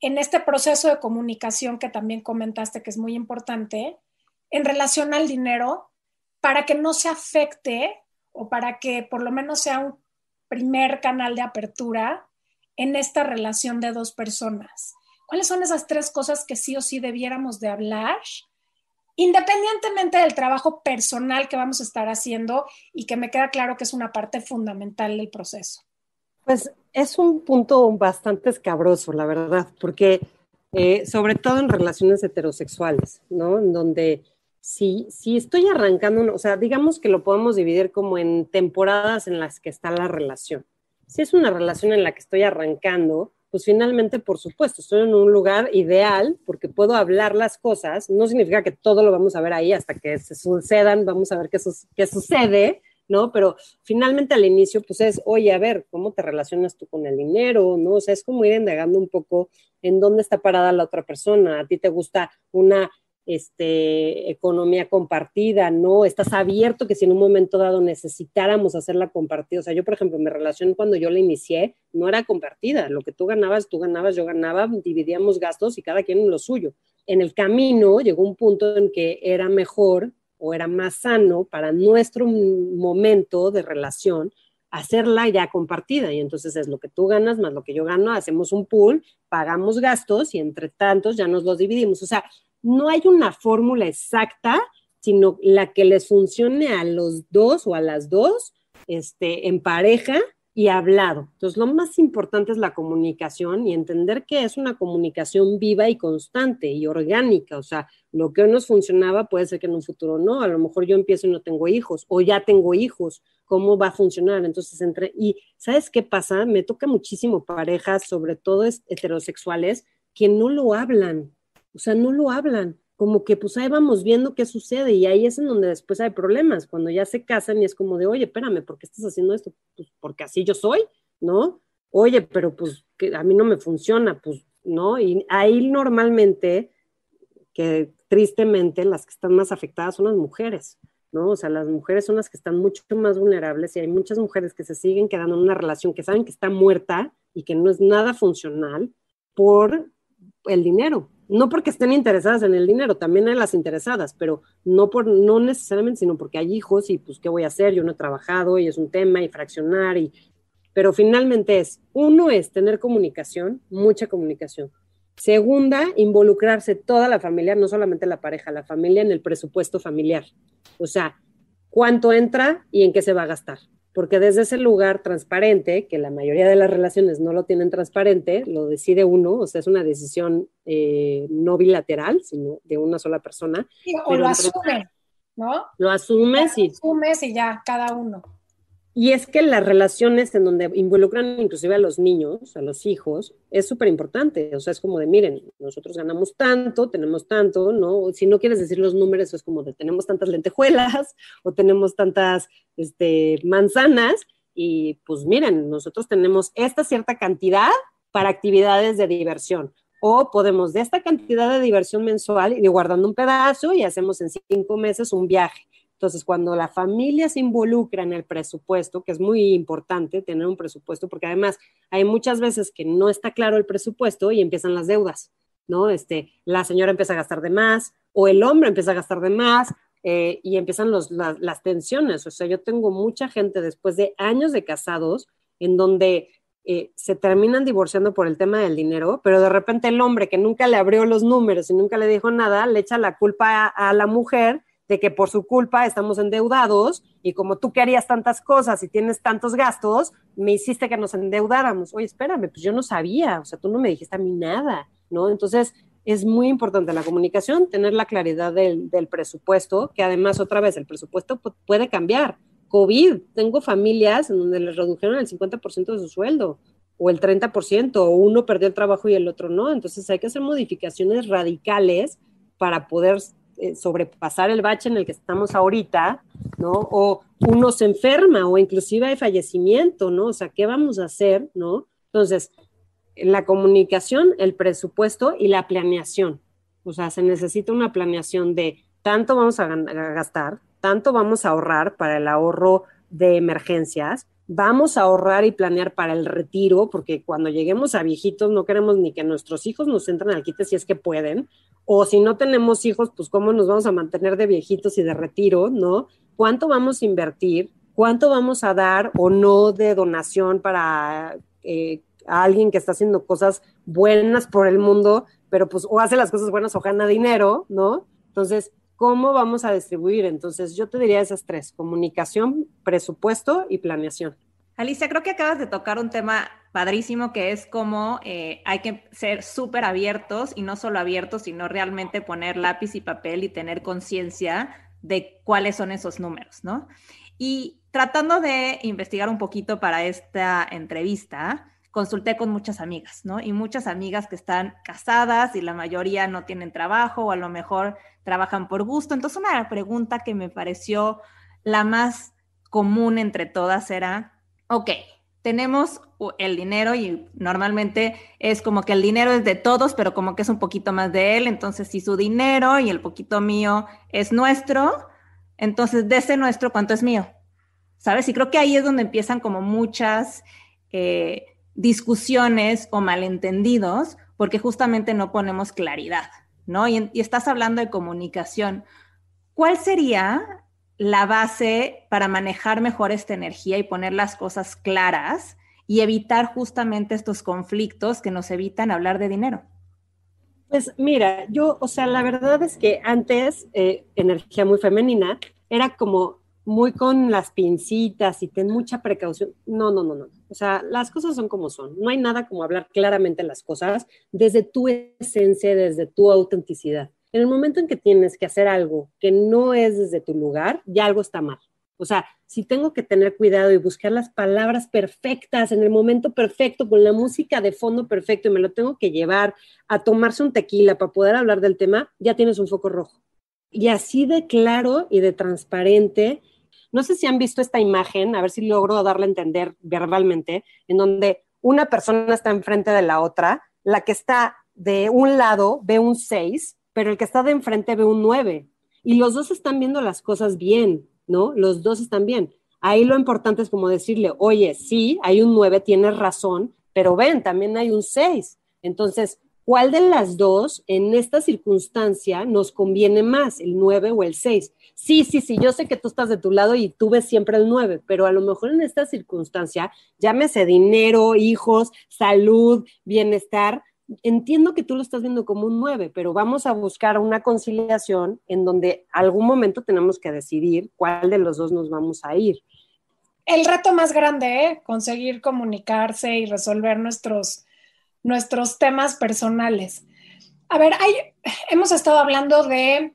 en este proceso de comunicación que también comentaste que es muy importante en relación al dinero para que no se afecte o para que por lo menos sea un primer canal de apertura en esta relación de dos personas? ¿Cuáles son esas tres cosas que sí o sí debiéramos de hablar? Independientemente del trabajo personal que vamos a estar haciendo y que me queda claro que es una parte fundamental del proceso. Pues es un punto bastante escabroso, la verdad, porque eh, sobre todo en relaciones heterosexuales, ¿no? En donde si, si estoy arrancando, o sea, digamos que lo podemos dividir como en temporadas en las que está la relación. Si es una relación en la que estoy arrancando, pues finalmente, por supuesto, estoy en un lugar ideal porque puedo hablar las cosas. No significa que todo lo vamos a ver ahí hasta que se sucedan, vamos a ver qué, qué sucede, ¿no? Pero finalmente al inicio, pues es, oye, a ver, ¿cómo te relacionas tú con el dinero? ¿No? O sea, es como ir indagando un poco en dónde está parada la otra persona. ¿A ti te gusta una este, economía compartida, ¿no? Estás abierto que si en un momento dado necesitáramos hacerla compartida. O sea, yo, por ejemplo, mi relación cuando yo la inicié no era compartida. Lo que tú ganabas, tú ganabas, yo ganaba, dividíamos gastos y cada quien lo suyo. En el camino llegó un punto en que era mejor o era más sano para nuestro momento de relación hacerla ya compartida. Y entonces es lo que tú ganas más lo que yo gano, hacemos un pool, pagamos gastos y entre tantos ya nos los dividimos. O sea, no hay una fórmula exacta, sino la que les funcione a los dos o a las dos, este, en pareja y hablado. Entonces, lo más importante es la comunicación y entender que es una comunicación viva y constante y orgánica. O sea, lo que hoy nos funcionaba puede ser que en un futuro no. A lo mejor yo empiezo y no tengo hijos o ya tengo hijos. ¿Cómo va a funcionar? Entonces, entre... Y ¿sabes qué pasa? Me toca muchísimo parejas, sobre todo heterosexuales, que no lo hablan o sea, no lo hablan, como que pues ahí vamos viendo qué sucede y ahí es en donde después hay problemas, cuando ya se casan y es como de, oye, espérame, ¿por qué estás haciendo esto? Pues porque así yo soy, ¿no? Oye, pero pues a mí no me funciona, pues, ¿no? Y ahí normalmente, que tristemente las que están más afectadas son las mujeres, ¿no? O sea, las mujeres son las que están mucho más vulnerables y hay muchas mujeres que se siguen quedando en una relación que saben que está muerta y que no es nada funcional por el dinero. No porque estén interesadas en el dinero, también hay las interesadas, pero no por no necesariamente, sino porque hay hijos y pues qué voy a hacer, yo no he trabajado y es un tema y fraccionar y pero finalmente es uno es tener comunicación, mucha comunicación. Segunda, involucrarse toda la familia, no solamente la pareja, la familia en el presupuesto familiar. O sea, cuánto entra y en qué se va a gastar porque desde ese lugar transparente, que la mayoría de las relaciones no lo tienen transparente, lo decide uno, o sea, es una decisión eh, no bilateral, sino de una sola persona. o lo asume, ¿no? Lo asumes y... Lo asumes y ya, cada uno. Y es que las relaciones en donde involucran inclusive a los niños, a los hijos, es súper importante. O sea, es como de, miren, nosotros ganamos tanto, tenemos tanto, ¿no? Si no quieres decir los números, es como de, tenemos tantas lentejuelas o tenemos tantas este, manzanas. Y pues miren, nosotros tenemos esta cierta cantidad para actividades de diversión. O podemos de esta cantidad de diversión mensual ir guardando un pedazo y hacemos en cinco meses un viaje entonces, cuando la familia se involucra en el presupuesto, que es muy importante tener un presupuesto, porque además hay muchas veces que no está claro el presupuesto y empiezan las deudas, ¿no? Este, la señora empieza a gastar de más o el hombre empieza a gastar de más eh, y empiezan las, tensiones. O sea, yo tengo mucha gente después de años de casados en donde eh, se terminan divorciando por el tema del dinero, pero de repente el hombre que nunca le abrió los números y nunca le dijo nada, le echa la culpa a, a la mujer de que por su culpa estamos endeudados y como tú querías tantas cosas y tienes tantos gastos, me hiciste que nos endeudáramos. Oye, espérame, pues yo no sabía, o sea, tú no me dijiste a mí nada, ¿no? Entonces, es muy importante la comunicación, tener la claridad del, presupuesto, que además, otra vez, el presupuesto puede cambiar. COVID, tengo familias en donde les redujeron el 50% de su sueldo o el 30%, o uno perdió el trabajo y el otro no. Entonces hay que hacer modificaciones radicales para poder eh, sobrepasar el bache en el que estamos ahorita, ¿no? O uno se enferma o inclusive hay fallecimiento, ¿no? O sea, ¿qué vamos a hacer, ¿no? Entonces, la comunicación, el presupuesto y la planeación. O sea, se necesita una planeación de tanto vamos a gastar, tanto vamos a ahorrar para el ahorro de emergencias, vamos a ahorrar y planear para el retiro, porque cuando lleguemos a viejitos no queremos ni que nuestros hijos nos entren al quite si es que pueden, o si no tenemos hijos, pues cómo nos vamos a mantener de viejitos y de retiro, ¿no? ¿Cuánto vamos a invertir? ¿Cuánto vamos a dar o no de donación para eh, alguien que está haciendo cosas buenas por el mundo, pero pues o hace las cosas buenas o gana dinero, ¿no? Entonces, ¿Cómo vamos a distribuir? Entonces, yo te diría esas tres, comunicación, presupuesto y planeación. Alicia, creo que acabas de tocar un tema padrísimo que es cómo eh, hay que ser súper abiertos y no solo abiertos, sino realmente poner lápiz y papel y tener conciencia de cuáles son esos números, ¿no? Y tratando de investigar un poquito para esta entrevista, consulté con muchas amigas, ¿no? Y muchas amigas que están casadas y la mayoría no tienen trabajo o a lo mejor trabajan por gusto. Entonces una pregunta que me pareció la más común entre todas era, ok, tenemos el dinero y normalmente es como que el dinero es de todos, pero como que es un poquito más de él, entonces si su dinero y el poquito mío es nuestro, entonces de ese nuestro, ¿cuánto es mío? ¿Sabes? Y creo que ahí es donde empiezan como muchas eh, discusiones o malentendidos porque justamente no ponemos claridad, ¿no? Y, estás hablando de comunicación. ¿Cuál sería la base para manejar mejor esta energía y poner las cosas claras y evitar justamente estos conflictos que nos evitan hablar de dinero? Pues mira, yo, o sea, la verdad es que antes, eh, energía muy femenina, era como muy con las pincitas y ten mucha precaución. No, no, no, no. O sea, las cosas son como son. No hay nada como hablar claramente las cosas desde tu esencia, desde tu autenticidad. En el momento en que tienes que hacer algo que no es desde tu lugar, ya algo está mal. O sea, si tengo que tener cuidado y buscar las palabras perfectas en el momento perfecto, con la música de fondo perfecto y me lo tengo que llevar a tomarse un tequila para poder hablar del tema, ya tienes un foco rojo. Y así de claro y de transparente no sé si han visto esta imagen, a ver si logro darle a entender verbalmente, en donde una persona está enfrente de la otra, la que está de un lado ve un 6, pero el que está de enfrente ve un 9. Y los dos están viendo las cosas bien, ¿no? Los dos están bien. Ahí lo importante es como decirle, oye, sí, hay un 9, tienes razón, pero ven, también hay un 6. Entonces, ¿Cuál de las dos en esta circunstancia nos conviene más, el 9 o el 6? Sí, sí, sí, yo sé que tú estás de tu lado y tú ves siempre el 9, pero a lo mejor en esta circunstancia, llámese dinero, hijos, salud, bienestar, entiendo que tú lo estás viendo como un 9, pero vamos a buscar una conciliación en donde algún momento tenemos que decidir cuál de los dos nos vamos a ir. El reto más grande, ¿eh? conseguir comunicarse y resolver nuestros nuestros temas personales. A ver, hay, hemos estado hablando de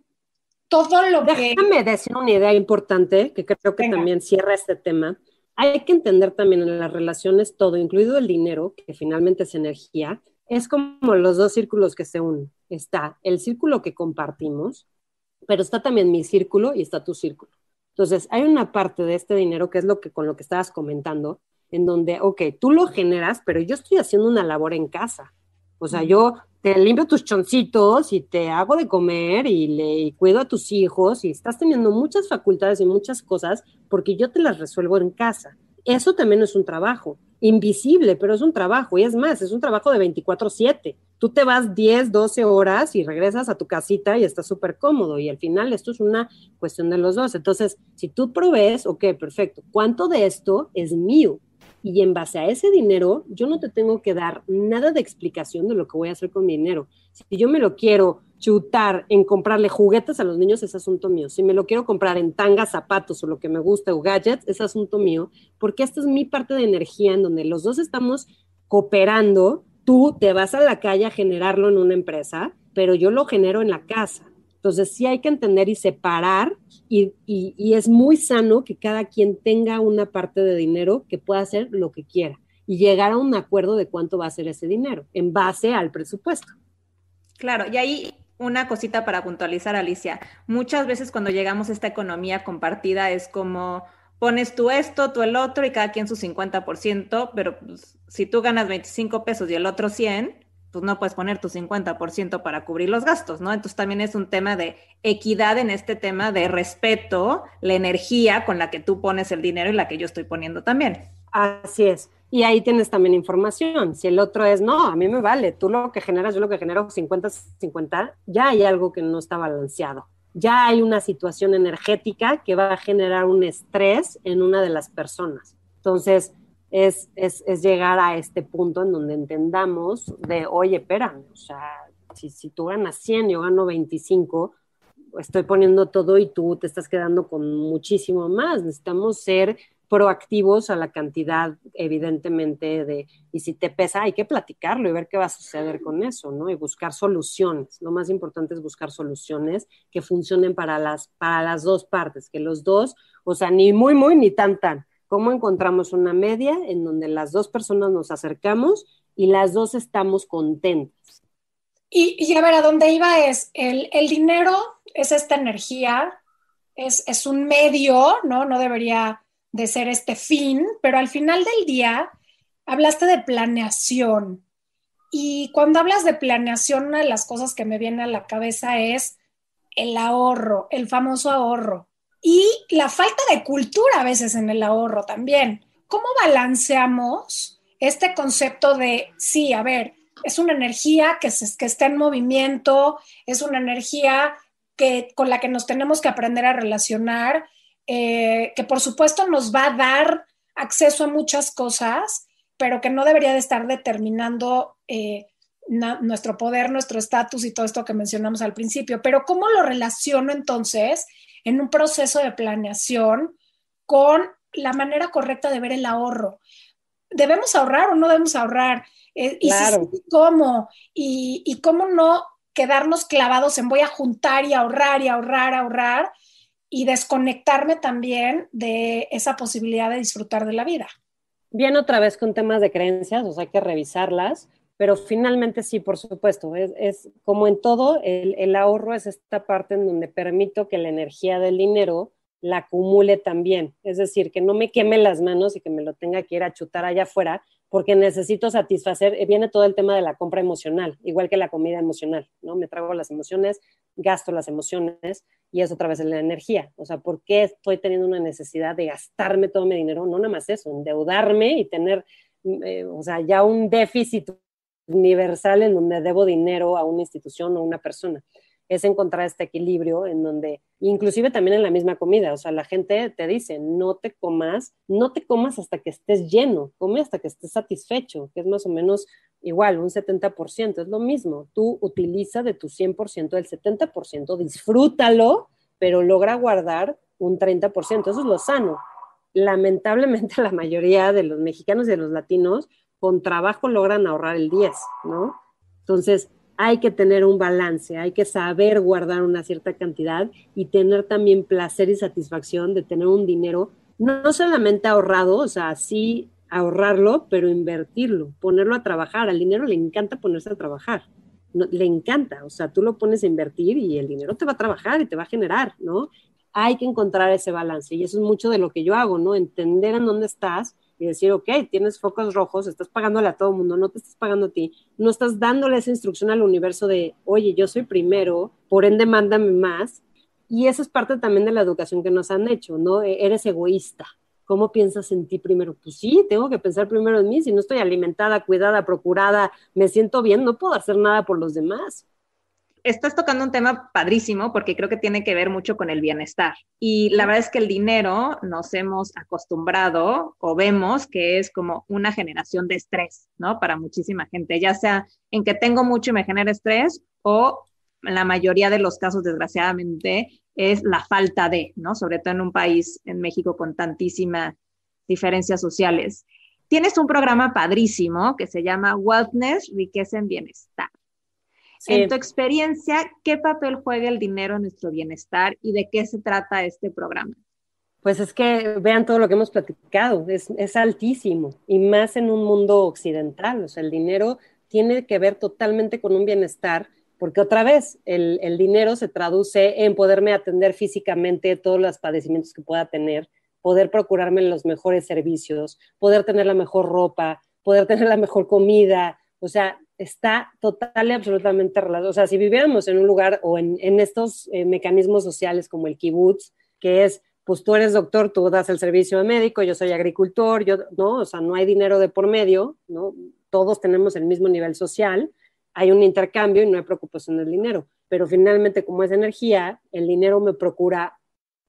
todo lo que... Déjame decir una idea importante que creo que también cierra este tema. Hay que entender también en las relaciones todo, incluido el dinero, que finalmente es energía, es como los dos círculos que se unen. Está el círculo que compartimos, pero está también mi círculo y está tu círculo. Entonces, hay una parte de este dinero que es lo que con lo que estabas comentando, en donde, ok, tú lo generas, pero yo estoy haciendo una labor en casa. O sea, yo te limpio tus choncitos y te hago de comer y le cuido a tus hijos y estás teniendo muchas facultades y muchas cosas porque yo te las resuelvo en casa. Eso también es un trabajo, invisible, pero es un trabajo y es más, es un trabajo de 24/7. Tú te vas 10, 12 horas y regresas a tu casita y estás súper cómodo y al final esto es una cuestión de los dos. Entonces, si tú provees, ok, perfecto, ¿cuánto de esto es mío? Y en base a ese dinero, yo no te tengo que dar nada de explicación de lo que voy a hacer con mi dinero. Si yo me lo quiero chutar en comprarle juguetes a los niños, es asunto mío. Si me lo quiero comprar en tangas, zapatos o lo que me gusta, o gadgets, es asunto mío, porque esta es mi parte de energía en donde los dos estamos cooperando. Tú te vas a la calle a generarlo en una empresa, pero yo lo genero en la casa. Entonces sí hay que entender y separar y, es muy sano que cada quien tenga una parte de dinero que pueda hacer lo que quiera y llegar a un acuerdo de cuánto va a ser ese dinero en base al presupuesto. Claro, y ahí una cosita para puntualizar, Alicia. Muchas veces cuando llegamos a esta economía compartida es como pones tú esto, tú el otro y cada quien su 50%, pero pues, si tú ganas 25 pesos y el otro 100, pues no puedes poner tu 50% para cubrir los gastos, ¿no? Entonces también es un tema de equidad en este tema de respeto, la energía con la que tú pones el dinero y la que yo estoy poniendo también. Así es. Y ahí tienes también información. Si el otro es, no, a mí me vale, tú lo que generas, yo lo que genero 50-50, ya hay algo que no está balanceado. Ya hay una situación energética que va a generar un estrés en una de las personas. Entonces, es, llegar a este punto en donde entendamos de, oye, espera, o sea, si, si tú ganas 100, yo gano 25, estoy poniendo todo y tú te estás quedando con muchísimo más. Necesitamos ser proactivos a la cantidad, evidentemente, de, y si te pesa, hay que platicarlo y ver qué va a suceder con eso, ¿no? Y buscar soluciones. Lo más importante es buscar soluciones que funcionen para las, para las dos partes, que los dos, o sea, ni muy, muy, ni tan, tan, cómo encontramos una media en donde las dos personas nos acercamos y las dos estamos contentas. Y, a ver, a dónde iba es, el, dinero es esta energía, es, es, un medio, ¿no? No debería de ser este fin, pero al final del día hablaste de planeación. Y cuando hablas de planeación, una de las cosas que me viene a la cabeza es el ahorro, el famoso ahorro y la falta de cultura a veces en el ahorro también. ¿Cómo balanceamos este concepto de, sí, a ver, es una energía que, que está en movimiento, es una energía que, con la que nos tenemos que aprender a relacionar, eh, que por supuesto nos va a dar acceso a muchas cosas, pero que no debería de estar determinando eh, nuestro poder, nuestro estatus y todo esto que mencionamos al principio. Pero ¿cómo lo relaciono entonces en un proceso de planeación con la manera correcta de ver el ahorro? ¿Debemos ahorrar o no debemos ahorrar? Eh, ¿Y cómo? ¿Y, cómo no quedarnos clavados en voy a juntar y ahorrar y ahorrar, ahorrar? Y desconectarme también de esa posibilidad de disfrutar de la vida. Bien, otra vez con temas de creencias, o sea, hay que revisarlas pero finalmente sí, por supuesto, es, como en todo, el, ahorro es esta parte en donde permito que la energía del dinero la acumule también, es decir, que no me queme las manos y que me lo tenga que ir a chutar allá afuera, porque necesito satisfacer, eh, viene todo el tema de la compra emocional, igual que la comida emocional, ¿no? Me trago las emociones, gasto las emociones y es otra vez la energía, o sea, ¿por qué estoy teniendo una necesidad de gastarme todo mi dinero? No nada más eso, endeudarme y tener mm, eh, o sea, ya un déficit universal en donde debo dinero a una institución o a una persona. Es encontrar este equilibrio en donde, inclusive también en la misma comida, o sea, la gente te dice, no te comas, no te comas hasta que estés lleno, come hasta que estés satisfecho, que es más o menos igual, un 70%, es lo mismo. Tú utiliza de tu 100% el 70%, disfrútalo, pero logra guardar un 30%, eso es lo sano. Lamentablemente la mayoría de los mexicanos y de los latinos con trabajo logran ahorrar el 10, ¿no? Entonces, hay que tener un balance, hay que saber guardar una cierta cantidad y tener también placer y satisfacción de tener un dinero, no solamente ahorrado, o sea, sí ahorrarlo, pero invertirlo, ponerlo a trabajar. Al dinero le encanta ponerse a trabajar, le encanta, o sea, tú lo pones a invertir y el dinero te va a trabajar y te va a generar, ¿no? Hay que encontrar ese balance y eso es mucho de lo que yo hago, ¿no? Entender en dónde estás y decir, ok, tienes focos rojos, estás pagándole a todo mundo, no te estás pagando a ti, no estás dándole esa instrucción al universo de, oye, yo soy primero, por ende mándame más. Y esa es parte también de la educación que nos han hecho, ¿no? E, eres egoísta. ¿Cómo piensas en ti primero? Pues sí, tengo que pensar primero en mí. Si no estoy alimentada, cuidada, procurada, me siento bien, no puedo hacer nada por los demás estás tocando un tema padrísimo porque creo que tiene que ver mucho con el bienestar. Y la verdad es que el dinero nos hemos acostumbrado o vemos que es como una generación de estrés, ¿no? Para muchísima gente, ya sea en que tengo mucho y me genera estrés o en la mayoría de los casos, desgraciadamente, es la falta de, ¿no? Sobre todo en un país, en México, con tantísimas diferencias sociales. Tienes un programa padrísimo que se llama Wellness, Riqueza en Bienestar. Eh, en tu experiencia, ¿qué papel juega el dinero en nuestro bienestar y de qué se trata este programa? Pues es que vean todo lo que hemos platicado, es, altísimo y más en un mundo occidental, o sea, el dinero tiene que ver totalmente con un bienestar porque otra vez el, el, dinero se traduce en poderme atender físicamente todos los padecimientos que pueda tener, poder procurarme los mejores servicios, poder tener la mejor ropa, poder tener la mejor comida, o sea, está total y absolutamente relacionado. O sea, si viviéramos en un lugar o en, estos eh, mecanismos sociales como el kibutz, que es, pues tú eres doctor, tú das el servicio de médico, yo soy agricultor, yo, no, o sea, no hay dinero de por medio, ¿no? Todos tenemos el mismo nivel social, hay un intercambio y no hay preocupación del dinero. Pero finalmente, como es energía, el dinero me procura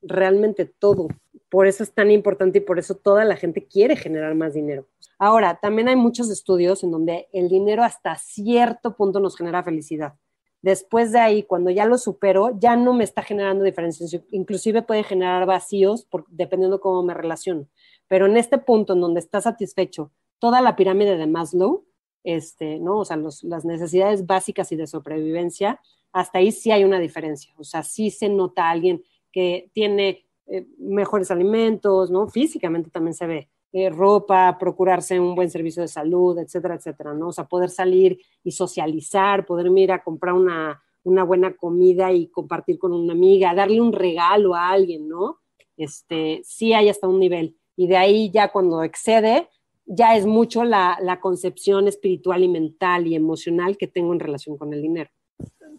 realmente todo. Por eso es tan importante y por eso toda la gente quiere generar más dinero. Ahora, también hay muchos estudios en donde el dinero hasta cierto punto nos genera felicidad. Después de ahí, cuando ya lo supero, ya no me está generando diferencias. Inclusive puede generar vacíos dependiendo cómo me relaciono. Pero en este punto en donde está satisfecho toda la pirámide de Maslow, este, ¿no? O sea, las necesidades básicas y de sobrevivencia, hasta ahí sí hay una diferencia. O sea, sí se nota a alguien que tiene eh, mejores alimentos, ¿no? Físicamente también se ve. Eh, ropa, procurarse un buen servicio de salud, etcétera, etcétera, ¿no? O sea, poder salir y socializar, poder ir a comprar una, buena comida y compartir con una amiga, darle un regalo a alguien, ¿no? Este, sí hay hasta un nivel. Y de ahí ya cuando excede, ya es mucho la, la concepción espiritual y mental y emocional que tengo en relación con el dinero.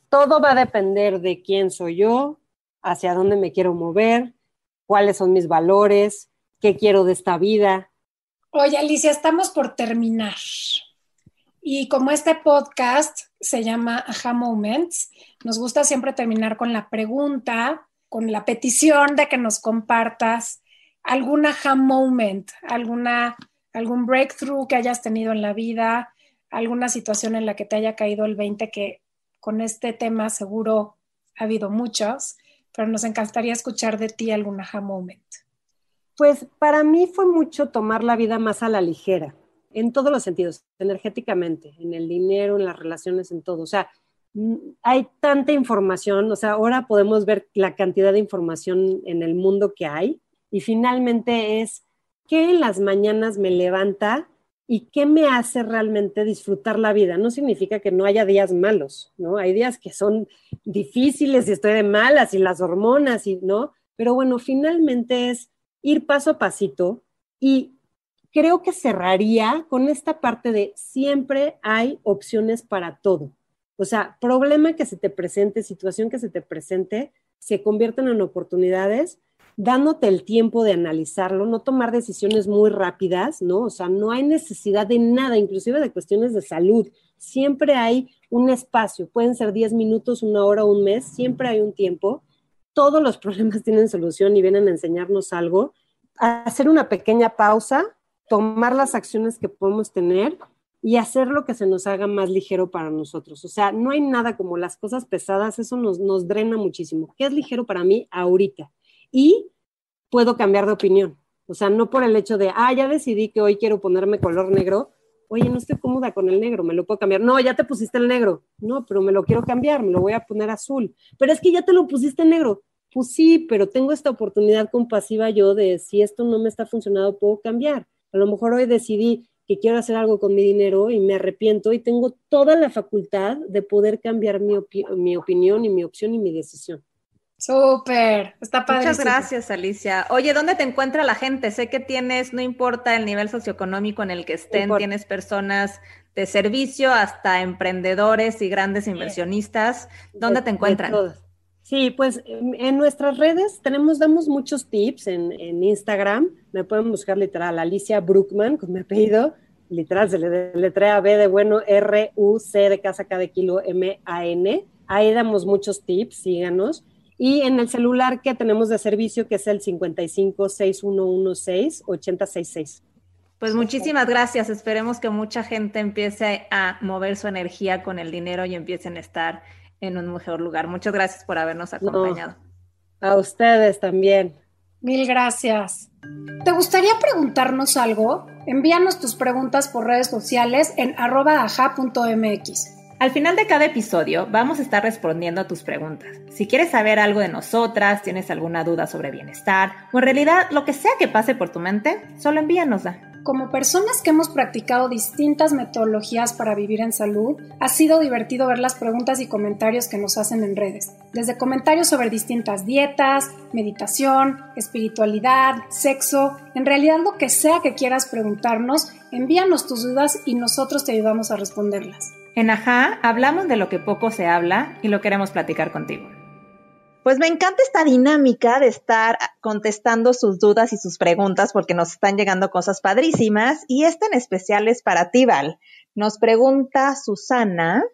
Todo va a depender de quién soy yo, hacia dónde me quiero mover, cuáles son mis valores, qué quiero de esta vida. Oye, Alicia, estamos por terminar. Y como este podcast se llama Aha Moments, nos gusta siempre terminar con la pregunta, con la petición de que nos compartas algún aha moment, alguna, algún breakthrough que hayas tenido en la vida, alguna situación en la que te haya caído el 20, que con este tema seguro ha habido muchos pero nos encantaría escuchar de ti algún aha moment. Pues para mí fue mucho tomar la vida más a la ligera, en todos los sentidos, energéticamente, en el dinero, en las relaciones, en todo. O sea, mm, hay tanta información, o sea, ahora podemos ver la cantidad de información en el mundo que hay y finalmente es ¿qué en las mañanas me levanta y qué me hace realmente disfrutar la vida. No significa que no haya días malos, ¿no? Hay días que son difíciles y estoy de malas y las hormonas y, ¿no? Pero bueno, finalmente es ir paso a pasito y creo que cerraría con esta parte de siempre hay opciones para todo. O sea, problema que se te presente, situación que se te presente, se convierten en oportunidades dándote el tiempo de analizarlo, no tomar decisiones muy rápidas, ¿no? O sea, no hay necesidad de nada, inclusive de cuestiones de salud. Siempre hay un espacio, pueden ser 10 minutos, una hora, un mes, siempre hay un tiempo. Todos los problemas tienen solución y vienen a enseñarnos algo. Hacer una pequeña pausa, tomar las acciones que podemos tener y hacer lo que se nos haga más ligero para nosotros. O sea, no hay nada como las cosas pesadas, eso nos, nos drena muchísimo. ¿Qué es ligero para mí ahorita? y puedo cambiar de opinión. O sea, no por el hecho de, ah, ya decidí que hoy quiero ponerme color negro. Oye, no estoy cómoda con el negro, me lo puedo cambiar. No, ya te pusiste el negro. No, pero me lo quiero cambiar, me lo voy a poner azul. Pero es que ya te lo pusiste negro. Pues sí, pero tengo esta oportunidad compasiva yo de si esto no me está funcionando, puedo cambiar. A lo mejor hoy decidí que quiero hacer algo con mi dinero y me arrepiento y tengo toda la facultad de poder cambiar mi opinión y mi opción y mi decisión. Súper, está padre. Muchas gracias, Alicia. Oye, ¿dónde te encuentra la gente? Sé que tienes, no importa el nivel socioeconómico en el que estén, tienes personas de servicio hasta emprendedores y grandes inversionistas. ¿Dónde te encuentran? Sí, pues en nuestras redes tenemos, damos muchos tips en, Instagram. Me pueden buscar literal Alicia Brookman, con mi apellido. Literal, se le a B de bueno, R, U, C de casa, cada kilo, M, A, N. Ahí damos muchos tips, síganos y en el celular que tenemos de servicio, que es el 55 6116 8066. Pues muchísimas gracias. Esperemos que mucha gente empiece a mover su energía con el dinero y empiecen a estar en un mejor lugar. Muchas gracias por habernos acompañado. a ustedes también. Mil gracias. ¿Te gustaría preguntarnos algo? Envíanos tus preguntas por redes sociales en arroba al final de cada episodio vamos a estar respondiendo a tus preguntas. Si quieres saber algo de nosotras, tienes alguna duda sobre bienestar o en realidad lo que sea que pase por tu mente, solo envíanosla. Como personas que hemos practicado distintas metodologías para vivir en salud, ha sido divertido ver las preguntas y comentarios que nos hacen en redes, desde comentarios sobre distintas dietas, meditación, espiritualidad, sexo, en realidad lo que sea que quieras preguntarnos, envíanos tus dudas y nosotros te ayudamos a responderlas. En Ajá hablamos de lo que poco se habla y lo queremos platicar contigo. Pues me encanta esta dinámica de estar contestando sus dudas y sus preguntas porque nos están llegando cosas padrísimas y esta en especial es para ti, Nos pregunta Susana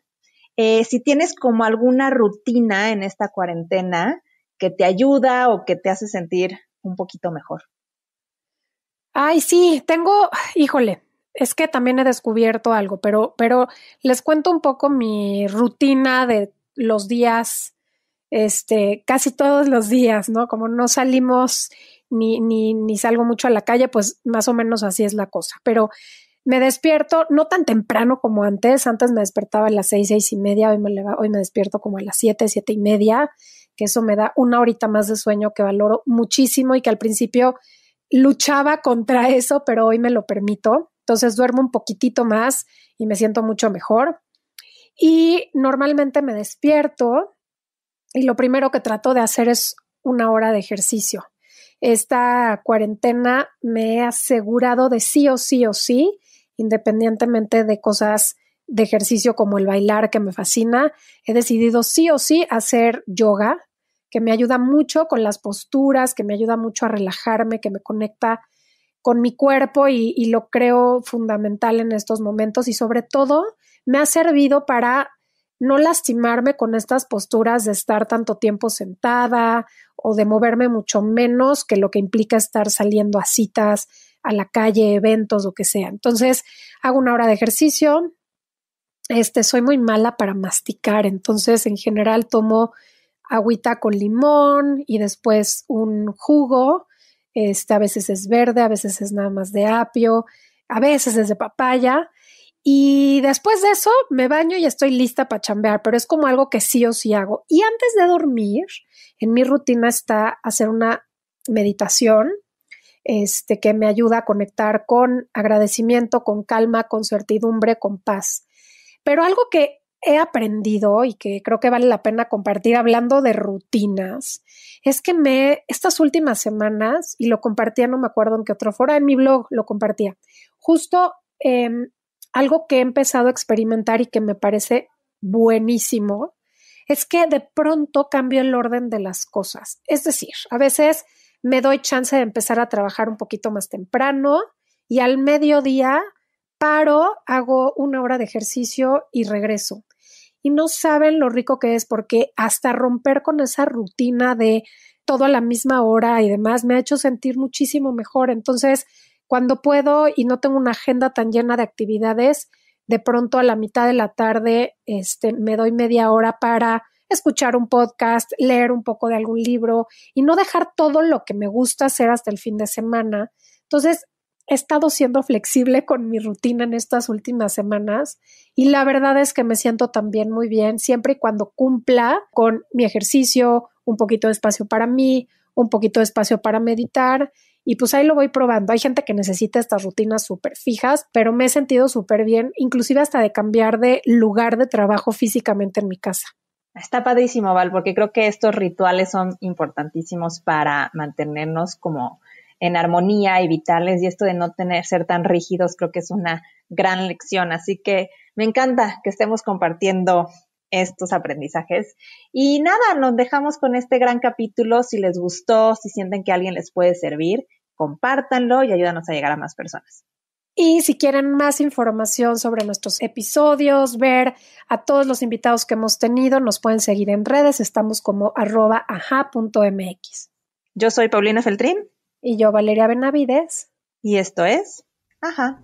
eh, si tienes como alguna rutina en esta cuarentena que te ayuda o que te hace sentir un poquito mejor. Ay, sí, tengo, híjole, es que también he descubierto algo, pero, pero les cuento un poco mi rutina de los días, este, casi todos los días, ¿no? Como no salimos ni, ni, ni salgo mucho a la calle, pues más o menos así es la cosa. Pero me despierto no tan temprano como antes. Antes me despertaba a las seis, seis y media. Hoy me, hoy me despierto como a las siete, siete y media, que eso me da una horita más de sueño que valoro muchísimo y que al principio luchaba contra eso, pero hoy me lo permito. Entonces duermo un poquitito más y me siento mucho mejor. Y normalmente me despierto y lo primero que trato de hacer es una hora de ejercicio. Esta cuarentena me he asegurado de sí o sí o sí, independientemente de cosas de ejercicio como el bailar que me fascina, he decidido sí o sí hacer yoga, que me ayuda mucho con las posturas, que me ayuda mucho a relajarme, que me conecta con mi cuerpo y, lo creo fundamental en estos momentos y sobre todo me ha servido para no lastimarme con estas posturas de estar tanto tiempo sentada o de moverme mucho menos que lo que implica estar saliendo a citas, a la calle, eventos, o que sea. Entonces, hago una hora de ejercicio. Este, soy muy mala para masticar, entonces en general tomo agüita con limón y después un jugo este, a veces es verde, a veces es nada más de apio, a veces es de papaya. Y después de eso me baño y estoy lista para chambear, pero es como algo que sí o sí hago. Y antes de dormir, en mi rutina está hacer una meditación este, que me ayuda a conectar con agradecimiento, con calma, con certidumbre, con paz. Pero algo que he aprendido y que creo que vale la pena compartir hablando de rutinas, es que me, estas últimas semanas, y lo compartía, no me acuerdo en qué otro foro, en mi blog lo compartía, justo em, algo que he empezado a experimentar y que me parece buenísimo, es que de pronto cambio el orden de las cosas. Es decir, a veces me doy chance de empezar a trabajar un poquito más temprano y al mediodía paro, hago una hora de ejercicio y regreso y no saben lo rico que es porque hasta romper con esa rutina de todo a la misma hora y demás me ha hecho sentir muchísimo mejor. Entonces, cuando puedo y no tengo una agenda tan llena de actividades, de pronto a la mitad de la tarde este, me doy media hora para escuchar un podcast, leer un poco de algún libro y no dejar todo lo que me gusta hacer hasta el fin de semana. Entonces, he estado siendo flexible con mi rutina en estas últimas semanas y la verdad es que me siento también muy bien siempre y cuando cumpla con mi ejercicio, un poquito de espacio para mí, un poquito de espacio para meditar y pues ahí lo voy probando. Hay gente que necesita estas rutinas súper fijas, pero me he sentido súper bien, inclusive hasta de cambiar de lugar de trabajo físicamente en mi casa. Está padrísimo, Val, porque creo que estos rituales son importantísimos para mantenernos como en armonía y vitales y esto de no tener, ser tan rígidos creo que es una gran lección. Así que me encanta que estemos compartiendo estos aprendizajes. Y nada, nos dejamos con este gran capítulo. Si les gustó, si sienten que alguien les puede servir, compártanlo y ayúdanos a llegar a más personas. Y si quieren más información sobre nuestros episodios, ver a todos los invitados que hemos tenido, nos pueden seguir en redes. Estamos como arroba aja.mx. Yo soy Paulina Feltrín. Y yo, Valeria Benavides. Y esto es. Ajá.